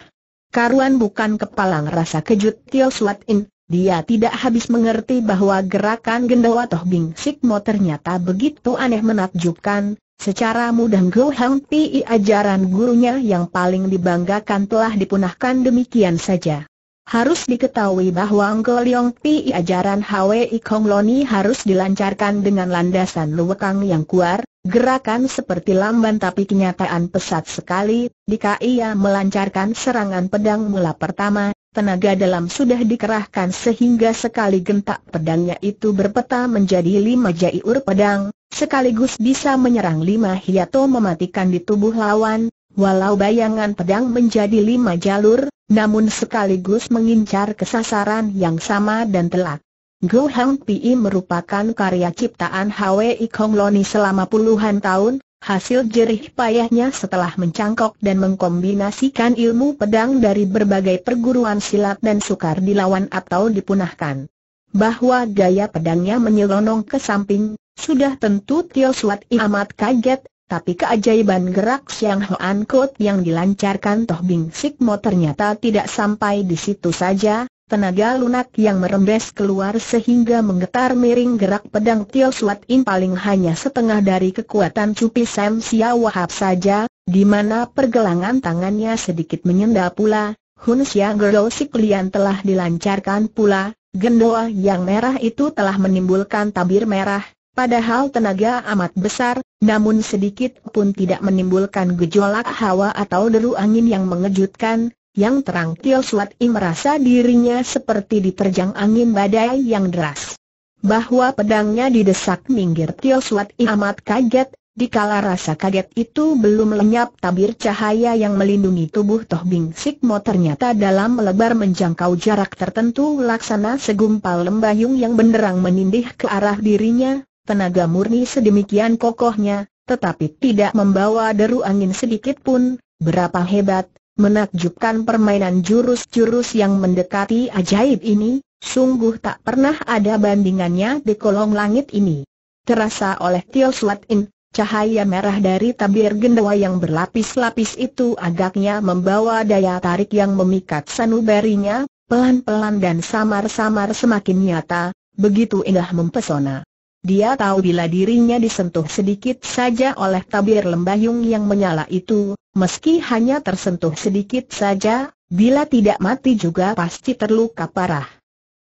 Karuan bukan kepalang rasa kejut Tio Suat In, dia tidak habis mengerti bahwa gerakan gendawa Toh Bing Sikmo ternyata begitu aneh menakjubkan, Secara mudah Go Hang Pi ajaran gurunya yang paling dibanggakan telah dipunahkan demikian saja. Harus diketahui bahwa Angko Liong Pi ajaran Hwi Kong Loni harus dilancarkan dengan landasan luwekang yang kuat, gerakan seperti lamban tapi kenyataan pesat sekali, jika ia melancarkan serangan pedang mula pertama, tenaga dalam sudah dikerahkan sehingga sekali gentak pedangnya itu berpeta menjadi lima jaiur pedang, sekaligus bisa menyerang lima hiato mematikan di tubuh lawan, Walau bayangan pedang menjadi lima jalur, namun sekaligus mengincar kesasaran yang sama dan telak. Go Hang Pi merupakan karya ciptaan Hwi Kong Loni selama puluhan tahun, Hasil jerih payahnya setelah mencangkok dan mengkombinasikan ilmu pedang dari berbagai perguruan silat dan sukar dilawan atau dipunahkan. Bahwa gaya pedangnya menyelonong ke samping, sudah tentu Tio Suat I amat kaget tapi keajaiban gerak Xiang Hoan Kut yang dilancarkan Toh Bing Sik Mo ternyata tidak sampai di situ saja, tenaga lunak yang merembes keluar sehingga menggetar miring gerak pedang Tio Suat In paling hanya setengah dari kekuatan cupi Sam Sia Wahab saja, di mana pergelangan tangannya sedikit menyenda pula, Hun Xiang Gerol Siklian telah dilancarkan pula, gendoa yang merah itu telah menimbulkan tabir merah, Padahal tenaga amat besar, namun sedikit pun tidak menimbulkan gejolak hawa atau deru angin yang mengejutkan, yang terang Tio Suat I merasa dirinya seperti diterjang angin badai yang deras. Bahwa pedangnya didesak minggir Tio Suat I amat kaget, dikala rasa kaget itu belum lenyap tabir cahaya yang melindungi tubuh Toh Bing Sikmo ternyata dalam melebar menjangkau jarak tertentu laksana segumpal lembayung yang benderang menindih ke arah dirinya, tenaga murni sedemikian kokohnya, tetapi tidak membawa deru angin sedikit pun, berapa hebat, menakjubkan permainan jurus-jurus yang mendekati ajaib ini, sungguh tak pernah ada bandingannya di kolong langit ini. Terasa oleh Tio Suat In, cahaya merah dari tabir gendawa yang berlapis-lapis itu agaknya membawa daya tarik yang memikat sanubarinya, pelan-pelan dan samar-samar semakin nyata, begitu indah mempesona. Dia tahu bila dirinya disentuh sedikit saja oleh tabir lembayung yang menyala itu, meski hanya tersentuh sedikit saja, bila tidak mati juga pasti terluka parah.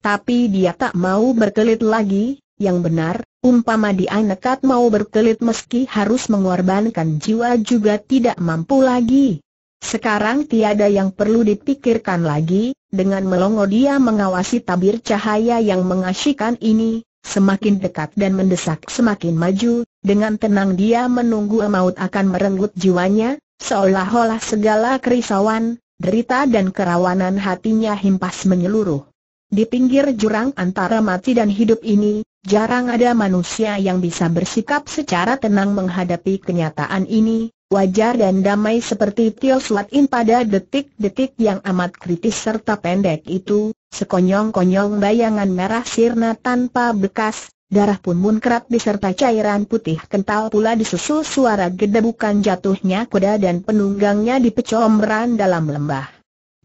Tapi dia tak mau berkelit lagi, yang benar, umpama dia nekat mau berkelit meski harus mengorbankan jiwa juga tidak mampu lagi. Sekarang tiada yang perlu dipikirkan lagi, dengan melongo dia mengawasi tabir cahaya yang mengasyikan ini, Semakin dekat dan mendesak semakin maju, dengan tenang dia menunggu maut akan merenggut jiwanya, seolah-olah segala kerisauan, derita dan kerawanan hatinya himpas menyeluruh. Di pinggir jurang antara mati dan hidup ini, jarang ada manusia yang bisa bersikap secara tenang menghadapi kenyataan ini, wajar dan damai seperti Tio Suat In pada detik-detik yang amat kritis serta pendek itu, sekonyong-konyong bayangan merah sirna tanpa bekas, darah pun munkrat diserta cairan putih kental pula disusul suara gedebukan jatuhnya kuda dan penunggangnya dipecombran dalam lembah.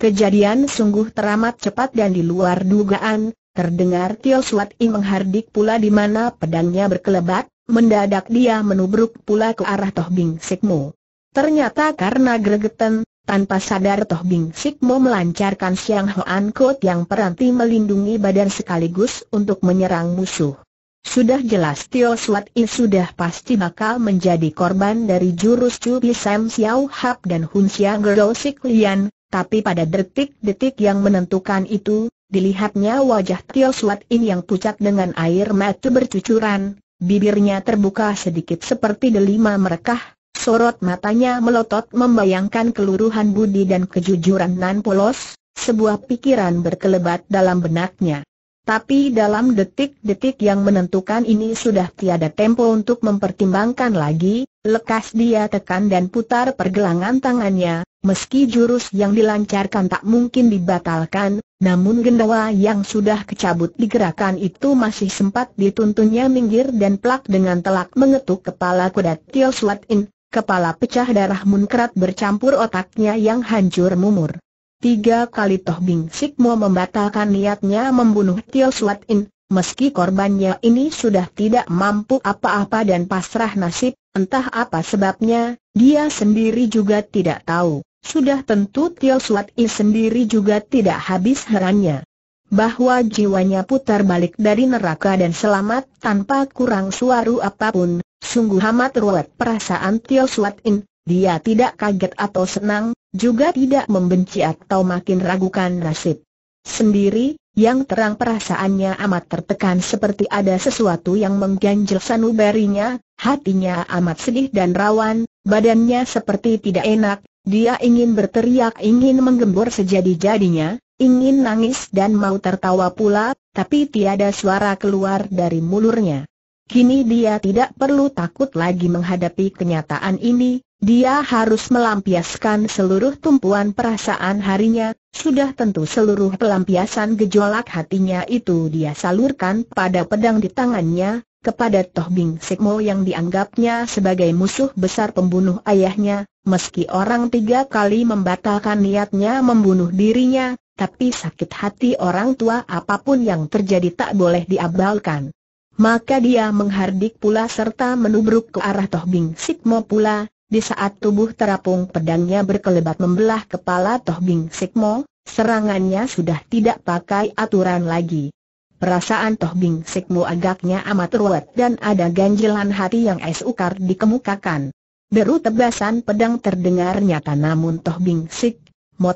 Kejadian sungguh teramat cepat dan di luar dugaan, terdengar Tio Suat In menghardik pula di mana pedangnya berkelebat, mendadak dia menubruk pula ke arah Toh Bing Sikmu. Ternyata karena gregetan, tanpa sadar Toh Bing Sik mau melancarkan Siang Hoan Kut yang peranti melindungi badan sekaligus untuk menyerang musuh. Sudah jelas Tio Suat In sudah pasti bakal menjadi korban dari jurus Cubi Sam Xiao Hap dan Hun Xiang Gerdo Sik Lian, tapi pada detik-detik yang menentukan itu, dilihatnya wajah Tio Suat In yang pucat dengan air mata bercucuran, bibirnya terbuka sedikit seperti delima merekah, Sorot matanya melotot membayangkan keluruhan budi dan kejujuran Nan Polos, sebuah pikiran berkelebat dalam benaknya. Tapi dalam detik-detik yang menentukan ini sudah tiada tempo untuk mempertimbangkan lagi, lekas dia tekan dan putar pergelangan tangannya, meski jurus yang dilancarkan tak mungkin dibatalkan, namun gendawa yang sudah kecabut digerakkan itu masih sempat dituntunnya minggir dan plak dengan telak mengetuk kepala kuda Tio Suat In kepala pecah darah munkrat bercampur otaknya yang hancur mumur. Tiga kali Toh Bing Sikmo membatalkan niatnya membunuh Tio Suat In, meski korbannya ini sudah tidak mampu apa-apa dan pasrah nasib, entah apa sebabnya, dia sendiri juga tidak tahu. Sudah tentu Tio Suat In sendiri juga tidak habis herannya bahwa jiwanya putar balik dari neraka dan selamat tanpa kurang suaru apapun, Sungguh amat ruwet perasaan Tio Suat In, dia tidak kaget atau senang, juga tidak membenci atau makin ragukan nasib. Sendiri, yang terang perasaannya amat tertekan seperti ada sesuatu yang mengganjel sanubarinya, hatinya amat sedih dan rawan, badannya seperti tidak enak, dia ingin berteriak ingin menggembur sejadi-jadinya, ingin nangis dan mau tertawa pula, tapi tiada suara keluar dari mulurnya. Kini dia tidak perlu takut lagi menghadapi kenyataan ini, dia harus melampiaskan seluruh tumpuan perasaan harinya, sudah tentu seluruh pelampiasan gejolak hatinya itu dia salurkan pada pedang di tangannya, kepada Toh Bing Sikmo yang dianggapnya sebagai musuh besar pembunuh ayahnya, meski orang tiga kali membatalkan niatnya membunuh dirinya, tapi sakit hati orang tua apapun yang terjadi tak boleh diabalkan. Maka dia menghardik pula serta menubruk ke arah Toh Bing Sikmo pula, di saat tubuh terapung pedangnya berkelebat membelah kepala Toh Bing Sikmo, serangannya sudah tidak pakai aturan lagi. Perasaan Toh Bing Sikmo agaknya amat ruwet dan ada ganjilan hati yang esukar dikemukakan. Deru tebasan pedang terdengar nyata namun Toh Bing Sik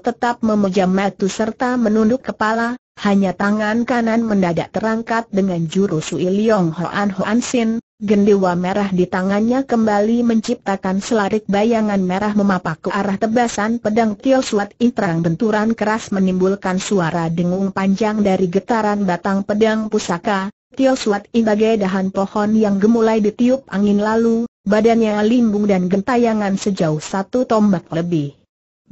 tetap memejam matu serta menunduk kepala, hanya tangan kanan mendadak terangkat dengan jurus Sui Liong Hoan Hoan Sin, gendewa merah di tangannya kembali menciptakan selarik bayangan merah memapak ke arah tebasan pedang Tio Suat Interang benturan keras menimbulkan suara dengung panjang dari getaran batang pedang pusaka, Tio Suat bagai dahan pohon yang gemulai ditiup angin lalu, badannya limbung dan gentayangan sejauh satu tombak lebih.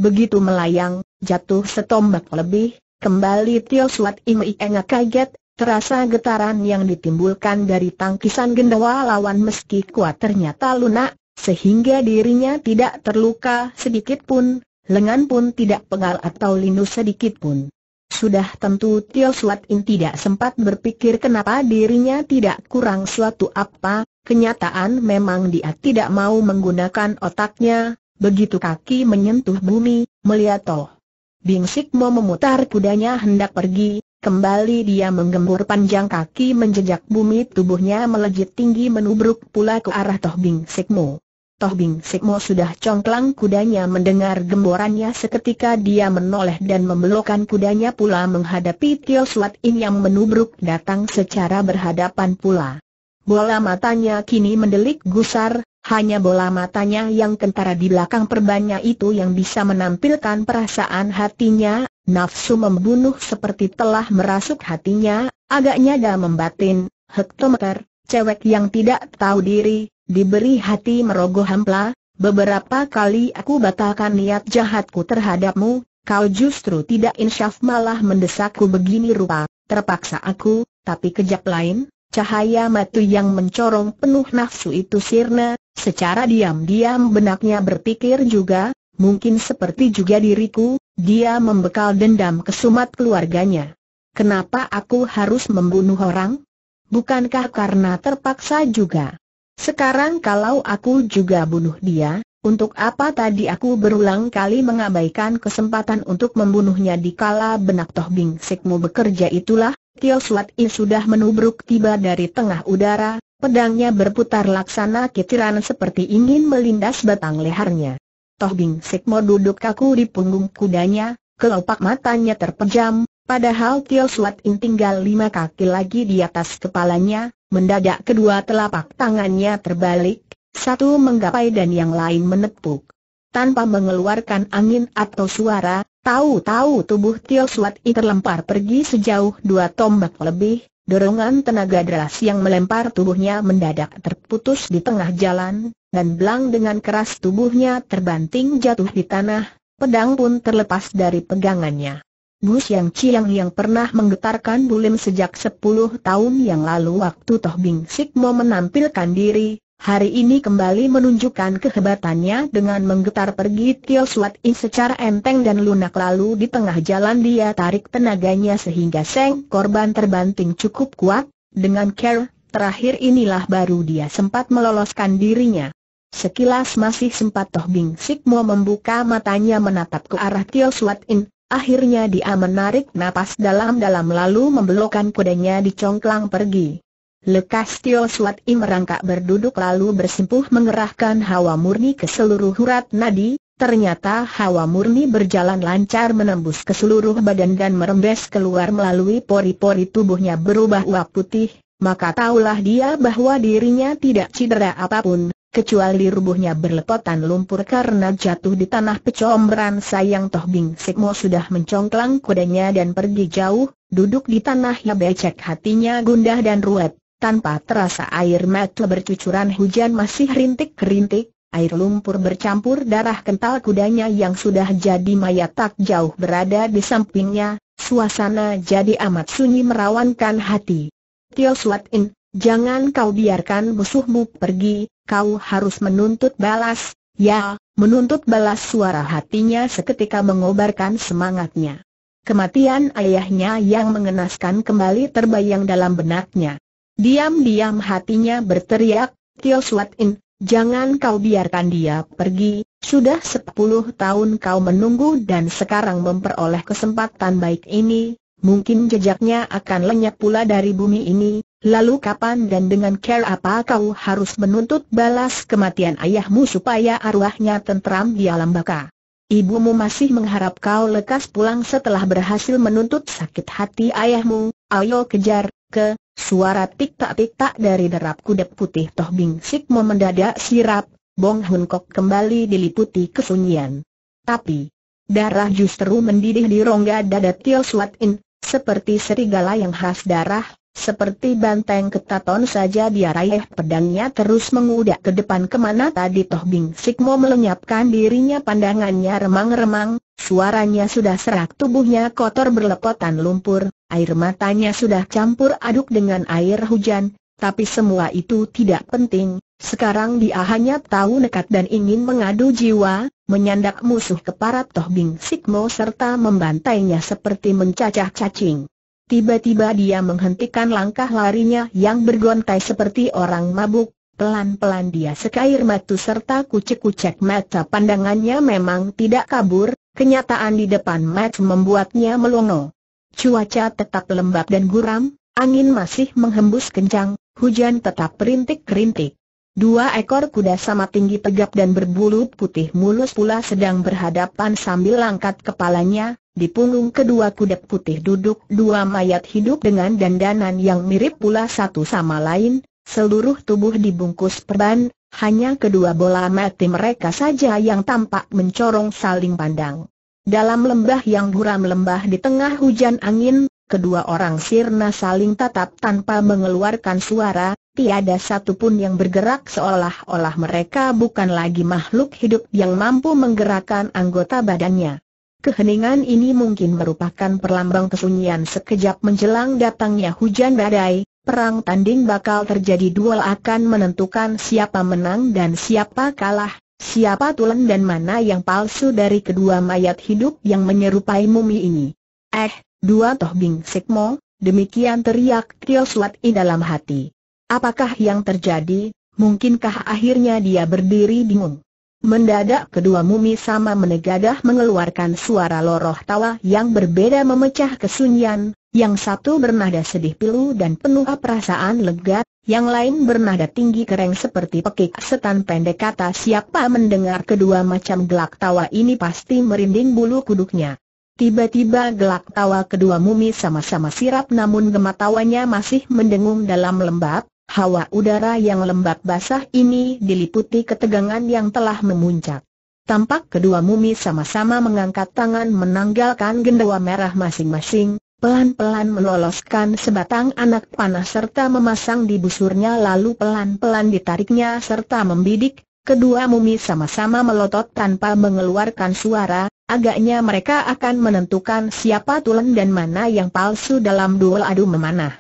Begitu melayang, jatuh setombak lebih, Kembali Tio Suat Im Ienga kaget, terasa getaran yang ditimbulkan dari tangkisan gendawa lawan meski kuat ternyata lunak, sehingga dirinya tidak terluka sedikit pun, lengan pun tidak pengal atau linu sedikit pun. Sudah tentu Tio Suat In tidak sempat berpikir kenapa dirinya tidak kurang suatu apa, kenyataan memang dia tidak mau menggunakan otaknya, begitu kaki menyentuh bumi, melihat toh. Bing mau memutar kudanya hendak pergi, kembali dia menggembur panjang kaki menjejak bumi tubuhnya melejit tinggi menubruk pula ke arah Toh Bing Mo. Toh Bing Mo sudah congklang kudanya mendengar gemborannya seketika dia menoleh dan membelokkan kudanya pula menghadapi Tio Suat In yang menubruk datang secara berhadapan pula. Bola matanya kini mendelik gusar, hanya bola matanya yang kentara di belakang perbannya itu yang bisa menampilkan perasaan hatinya, nafsu membunuh seperti telah merasuk hatinya, agaknya dah membatin, hektometer, cewek yang tidak tahu diri, diberi hati merogoh hampla, beberapa kali aku batalkan niat jahatku terhadapmu, kau justru tidak insyaf malah mendesakku begini rupa, terpaksa aku, tapi kejap lain, Cahaya matu yang mencorong penuh nafsu itu sirna, Secara diam-diam benaknya berpikir juga, mungkin seperti juga diriku, dia membekal dendam kesumat keluarganya. Kenapa aku harus membunuh orang? Bukankah karena terpaksa juga? Sekarang kalau aku juga bunuh dia, untuk apa tadi aku berulang kali mengabaikan kesempatan untuk membunuhnya di kala benak toh bingsikmu bekerja itulah, Tio Suat I sudah menubruk tiba dari tengah udara, Pedangnya berputar laksana kitiran seperti ingin melindas batang lehernya. Toh Bing Sikmo duduk kaku di punggung kudanya, kelopak matanya terpejam, padahal Tio Suat In tinggal lima kaki lagi di atas kepalanya, mendadak kedua telapak tangannya terbalik, satu menggapai dan yang lain menepuk. Tanpa mengeluarkan angin atau suara, tahu-tahu tubuh Tio Suat In terlempar pergi sejauh dua tombak lebih, Dorongan tenaga deras yang melempar tubuhnya mendadak terputus di tengah jalan, dan belang dengan keras tubuhnya terbanting jatuh di tanah, pedang pun terlepas dari pegangannya. Bu Yang Chiang yang pernah menggetarkan bulim sejak sepuluh tahun yang lalu waktu Toh Bing Sikmo menampilkan diri, Hari ini kembali menunjukkan kehebatannya dengan menggetar pergi Tio Suat In secara enteng dan lunak lalu di tengah jalan dia tarik tenaganya sehingga Seng korban terbanting cukup kuat, dengan care, terakhir inilah baru dia sempat meloloskan dirinya. Sekilas masih sempat Toh Bing Sikmo membuka matanya menatap ke arah Tio Suat In, akhirnya dia menarik napas dalam-dalam lalu membelokkan kudanya di congklang pergi. Lekas Tio Suat I merangkak berduduk lalu bersimpuh mengerahkan hawa murni ke seluruh urat nadi, ternyata hawa murni berjalan lancar menembus ke seluruh badan dan merembes keluar melalui pori-pori tubuhnya berubah uap putih, maka taulah dia bahwa dirinya tidak cedera apapun, kecuali rubuhnya berlepotan lumpur karena jatuh di tanah pecombran sayang Toh Bing Sikmo sudah mencongklang kudanya dan pergi jauh, duduk di tanah ya becek hatinya gundah dan ruwet. Tanpa terasa air mata bercucuran hujan masih rintik-rintik, air lumpur bercampur darah kental kudanya yang sudah jadi mayat tak jauh berada di sampingnya, suasana jadi amat sunyi merawankan hati. Tio Suat In, jangan kau biarkan musuhmu pergi, kau harus menuntut balas, ya, menuntut balas suara hatinya seketika mengobarkan semangatnya. Kematian ayahnya yang mengenaskan kembali terbayang dalam benaknya. Diam-diam hatinya berteriak, Tio Suat In, jangan kau biarkan dia pergi, sudah sepuluh tahun kau menunggu dan sekarang memperoleh kesempatan baik ini, mungkin jejaknya akan lenyap pula dari bumi ini, lalu kapan dan dengan care apa kau harus menuntut balas kematian ayahmu supaya arwahnya tentram di alam baka. Ibumu masih mengharap kau lekas pulang setelah berhasil menuntut sakit hati ayahmu, ayo kejar, ke, Suara tik tak tik tak dari derap kudep putih Toh Bing Sik mendadak sirap, Bong Hun Kok kembali diliputi kesunyian. Tapi, darah justru mendidih di rongga dada Tio Suat In, seperti serigala yang khas darah, seperti banteng ketaton saja dia raih pedangnya terus mengudak ke depan kemana tadi Toh Bing Sik melenyapkan dirinya pandangannya remang-remang, Suaranya sudah serak tubuhnya kotor berlepotan lumpur, air matanya sudah campur aduk dengan air hujan, tapi semua itu tidak penting, sekarang dia hanya tahu nekat dan ingin mengadu jiwa, menyandak musuh keparat Toh Bing Sikmo serta membantainya seperti mencacah cacing. Tiba-tiba dia menghentikan langkah larinya yang bergontai seperti orang mabuk, pelan-pelan dia sekair matu serta kucek-kucek mata pandangannya memang tidak kabur, Kenyataan di depan match membuatnya melongo. Cuaca tetap lembab dan guram, angin masih menghembus kencang, hujan tetap rintik-rintik. Dua ekor kuda sama tinggi tegap dan berbulu putih mulus pula sedang berhadapan sambil langkat kepalanya, di punggung kedua kuda putih duduk dua mayat hidup dengan dandanan yang mirip pula satu sama lain, seluruh tubuh dibungkus perban, hanya kedua bola mati mereka saja yang tampak mencorong saling pandang. Dalam lembah yang guram lembah di tengah hujan angin, kedua orang sirna saling tatap tanpa mengeluarkan suara, tiada satupun yang bergerak seolah-olah mereka bukan lagi makhluk hidup yang mampu menggerakkan anggota badannya. Keheningan ini mungkin merupakan perlambang kesunyian sekejap menjelang datangnya hujan badai, Perang tanding bakal terjadi duel akan menentukan siapa menang dan siapa kalah, siapa tulen dan mana yang palsu dari kedua mayat hidup yang menyerupai mumi ini. Eh, dua toh bing sekmo? demikian teriak Tio Suat I dalam hati. Apakah yang terjadi, mungkinkah akhirnya dia berdiri bingung? Mendadak kedua mumi sama menegadah mengeluarkan suara loroh tawa yang berbeda memecah kesunyian, yang satu bernada sedih pilu dan penuh perasaan lega, yang lain bernada tinggi kereng seperti pekik setan pendek kata siapa mendengar kedua macam gelak tawa ini pasti merinding bulu kuduknya. Tiba-tiba gelak tawa kedua mumi sama-sama sirap namun gemat tawanya masih mendengung dalam lembab, hawa udara yang lembab basah ini diliputi ketegangan yang telah memuncak. Tampak kedua mumi sama-sama mengangkat tangan menanggalkan gendawa merah masing-masing, pelan-pelan meloloskan sebatang anak panah serta memasang di busurnya lalu pelan-pelan ditariknya serta membidik, kedua mumi sama-sama melotot tanpa mengeluarkan suara, agaknya mereka akan menentukan siapa tulen dan mana yang palsu dalam duel adu memanah.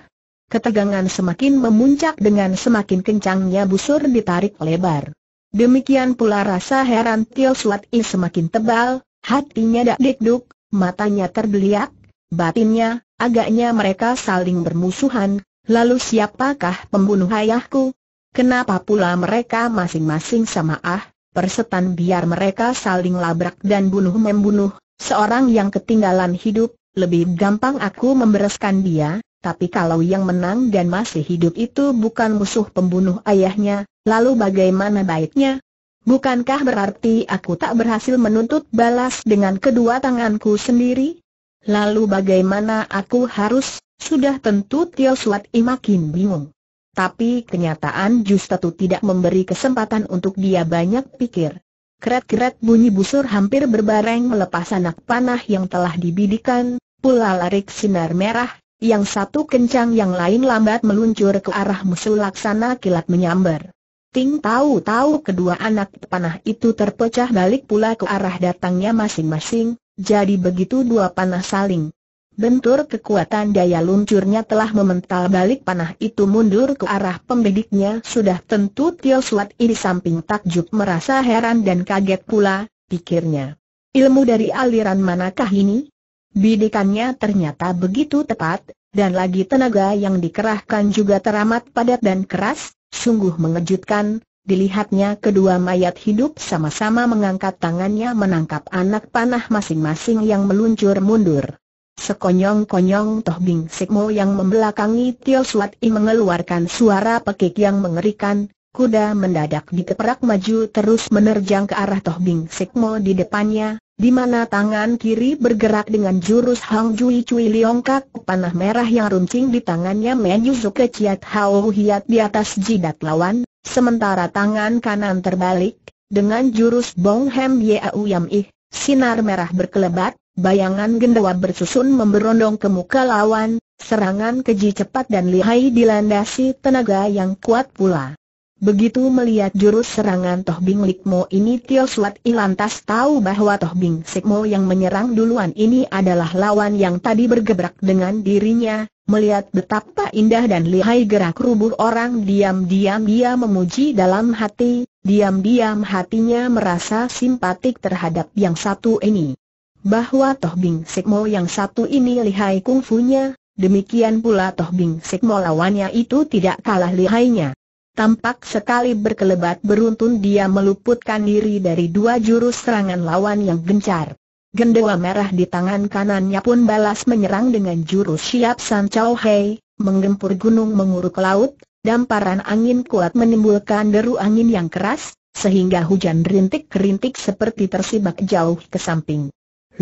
Ketegangan semakin memuncak dengan semakin kencangnya busur ditarik lebar. Demikian pula rasa heran Tio Suat I semakin tebal, hatinya dak dikduk, matanya terbeliak, Batinnya, agaknya mereka saling bermusuhan, lalu siapakah pembunuh ayahku? Kenapa pula mereka masing-masing sama ah, persetan biar mereka saling labrak dan bunuh-membunuh, seorang yang ketinggalan hidup, lebih gampang aku membereskan dia, tapi kalau yang menang dan masih hidup itu bukan musuh pembunuh ayahnya, lalu bagaimana baiknya? Bukankah berarti aku tak berhasil menuntut balas dengan kedua tanganku sendiri? Lalu bagaimana aku harus, sudah tentu Tio Suat I makin bingung. Tapi kenyataan justru tidak memberi kesempatan untuk dia banyak pikir. Keret-keret bunyi busur hampir berbareng melepas anak panah yang telah dibidikan, pula larik sinar merah, yang satu kencang yang lain lambat meluncur ke arah musuh laksana kilat menyambar. Ting tahu-tahu kedua anak panah itu terpecah balik pula ke arah datangnya masing-masing, jadi begitu dua panah saling bentur kekuatan daya luncurnya telah memental balik panah itu mundur ke arah pembediknya sudah tentu Tio Suat ini samping takjub merasa heran dan kaget pula, pikirnya. Ilmu dari aliran manakah ini? Bidikannya ternyata begitu tepat, dan lagi tenaga yang dikerahkan juga teramat padat dan keras, sungguh mengejutkan, Dilihatnya kedua mayat hidup sama-sama mengangkat tangannya menangkap anak panah masing-masing yang meluncur mundur. Sekonyong-konyong Toh Bing Sikmo yang membelakangi Tio Suat I mengeluarkan suara pekik yang mengerikan, kuda mendadak dikeperak maju terus menerjang ke arah Toh Bing Sikmo di depannya, di mana tangan kiri bergerak dengan jurus Hang Jui Cui Liong Kak panah merah yang runcing di tangannya menyusuk ke Ciat Hao Hiat di atas jidat lawan, Sementara tangan kanan terbalik, dengan jurus Bong Hem Yau Yam Ih, sinar merah berkelebat, bayangan gendawa bersusun memberondong ke muka lawan, serangan keji cepat dan lihai dilandasi tenaga yang kuat pula. Begitu melihat jurus serangan Toh Bing Likmo ini Tio Suat I lantas tahu bahwa Toh Bing Sikmo yang menyerang duluan ini adalah lawan yang tadi bergebrak dengan dirinya, melihat betapa indah dan lihai gerak rubuh orang diam-diam dia memuji dalam hati, diam-diam hatinya merasa simpatik terhadap yang satu ini. Bahwa Toh Bing Sikmo yang satu ini lihai kungfunya, demikian pula Toh Bing Sikmo lawannya itu tidak kalah lihainya. Tampak sekali berkelebat beruntun dia meluputkan diri dari dua jurus serangan lawan yang gencar. Gendewa merah di tangan kanannya pun balas menyerang dengan jurus siap San Chow Hei, menggempur gunung menguruk laut, dan paran angin kuat menimbulkan deru angin yang keras, sehingga hujan rintik-rintik seperti tersibak jauh ke samping.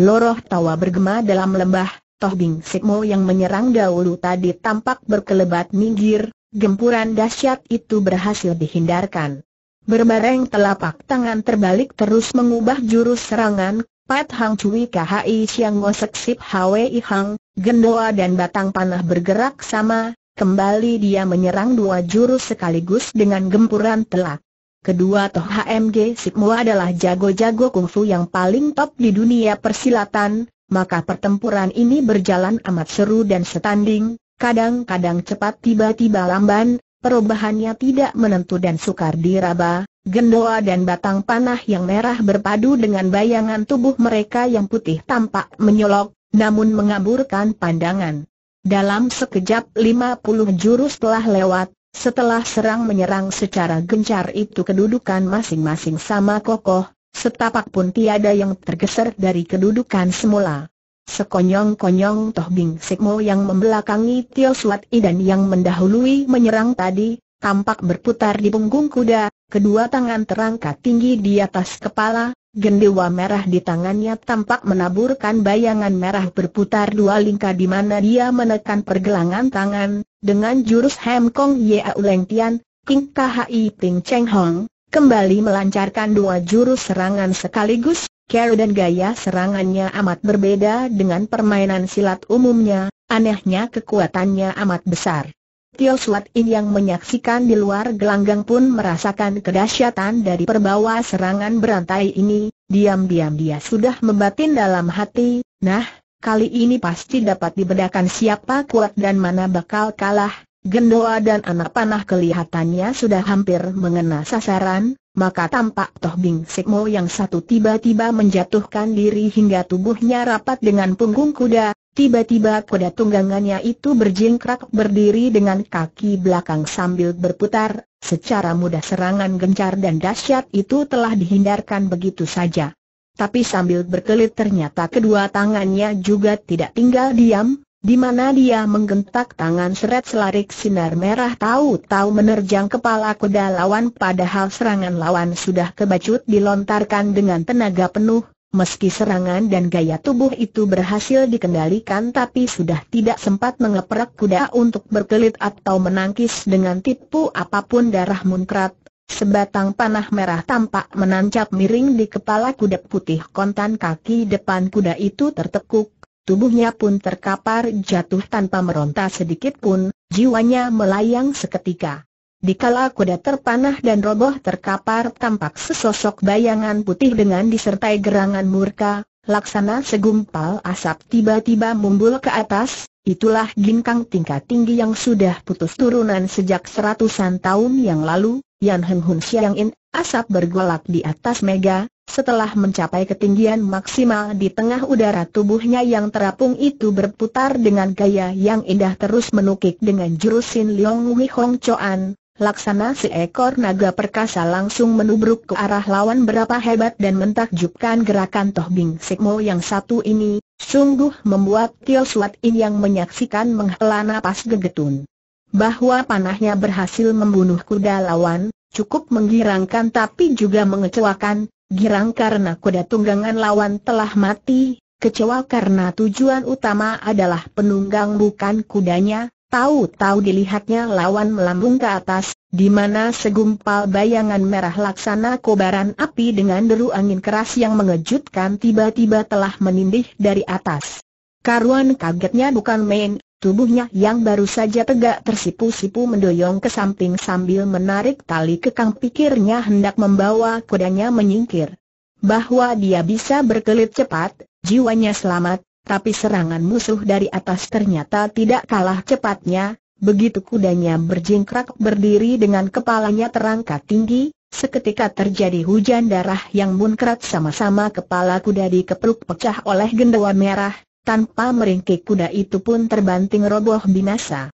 Loroh tawa bergema dalam lembah, Toh Bing Sikmo yang menyerang dahulu tadi tampak berkelebat minggir, gempuran dahsyat itu berhasil dihindarkan. Berbareng telapak tangan terbalik terus mengubah jurus serangan, Pat Hang Cui KHI Siang Ngosek Sip Hwi Hang, Gendoa dan Batang Panah bergerak sama, kembali dia menyerang dua jurus sekaligus dengan gempuran telak. Kedua Toh HMG Sikmu adalah jago-jago kungfu yang paling top di dunia persilatan, maka pertempuran ini berjalan amat seru dan setanding, kadang-kadang cepat tiba-tiba lamban, perubahannya tidak menentu dan sukar diraba, gendoa dan batang panah yang merah berpadu dengan bayangan tubuh mereka yang putih tampak menyolok, namun mengaburkan pandangan. Dalam sekejap lima puluh jurus telah lewat, setelah serang menyerang secara gencar itu kedudukan masing-masing sama kokoh, setapak pun tiada yang tergeser dari kedudukan semula. Sekonyong-konyong Toh Bing Sikmo yang membelakangi Tio Suat I dan yang mendahului menyerang tadi, tampak berputar di punggung kuda, kedua tangan terangkat tinggi di atas kepala, gendewa merah di tangannya tampak menaburkan bayangan merah berputar dua lingkar di mana dia menekan pergelangan tangan, dengan jurus Hem Kong Yea Uleng Tian, King KHI Ping Cheng Hong, kembali melancarkan dua jurus serangan sekaligus, Cara dan gaya serangannya amat berbeda dengan permainan silat umumnya, anehnya kekuatannya amat besar. Tio Suat In yang menyaksikan di luar gelanggang pun merasakan kedahsyatan dari perbawa serangan berantai ini, diam-diam dia sudah membatin dalam hati, nah, kali ini pasti dapat dibedakan siapa kuat dan mana bakal kalah, gendoa dan anak panah kelihatannya sudah hampir mengena sasaran, maka tampak Toh Bing Sekmo yang satu tiba-tiba menjatuhkan diri hingga tubuhnya rapat dengan punggung kuda, tiba-tiba kuda tunggangannya itu berjingkrak berdiri dengan kaki belakang sambil berputar, secara mudah serangan gencar dan dahsyat itu telah dihindarkan begitu saja. Tapi sambil berkelit ternyata kedua tangannya juga tidak tinggal diam, di mana dia menggentak tangan seret selarik sinar merah tahu-tahu menerjang kepala kuda lawan padahal serangan lawan sudah kebacut dilontarkan dengan tenaga penuh, meski serangan dan gaya tubuh itu berhasil dikendalikan tapi sudah tidak sempat mengeprak kuda untuk berkelit atau menangkis dengan tipu apapun darah munkrat, Sebatang panah merah tampak menancap miring di kepala kuda putih kontan kaki depan kuda itu tertekuk, Tubuhnya pun terkapar jatuh tanpa meronta sedikit pun, jiwanya melayang seketika. Dikala kuda terpanah dan roboh terkapar tampak sesosok bayangan putih dengan disertai gerangan murka, laksana segumpal asap tiba-tiba mumbul ke atas, itulah ginkang tingkat tinggi yang sudah putus turunan sejak seratusan tahun yang lalu, Yan Heng Hun Xiang In, asap bergolak di atas mega, setelah mencapai ketinggian maksimal di tengah udara tubuhnya yang terapung itu berputar dengan gaya yang indah terus menukik dengan jurusin Liong Wei Hong Choan, laksana seekor naga perkasa langsung menubruk ke arah lawan berapa hebat dan mentakjubkan gerakan Toh Bing Sikmo yang satu ini, sungguh membuat Tio Suat In yang menyaksikan menghela napas gegetun. Bahwa panahnya berhasil membunuh kuda lawan, cukup menggirangkan tapi juga mengecewakan, Girang karena kuda tunggangan lawan telah mati, kecewa karena tujuan utama adalah penunggang bukan kudanya, tahu-tahu dilihatnya lawan melambung ke atas, di mana segumpal bayangan merah laksana kobaran api dengan deru angin keras yang mengejutkan tiba-tiba telah menindih dari atas. Karuan kagetnya bukan main, Tubuhnya yang baru saja tegak tersipu-sipu mendoyong ke samping sambil menarik tali kekang pikirnya hendak membawa kudanya menyingkir. Bahwa dia bisa berkelit cepat, jiwanya selamat, tapi serangan musuh dari atas ternyata tidak kalah cepatnya, begitu kudanya berjingkrak berdiri dengan kepalanya terangkat tinggi, seketika terjadi hujan darah yang munkrat sama-sama kepala kuda dikepeluk pecah oleh gendawa merah, tanpa meringkik kuda itu pun terbanting roboh binasa.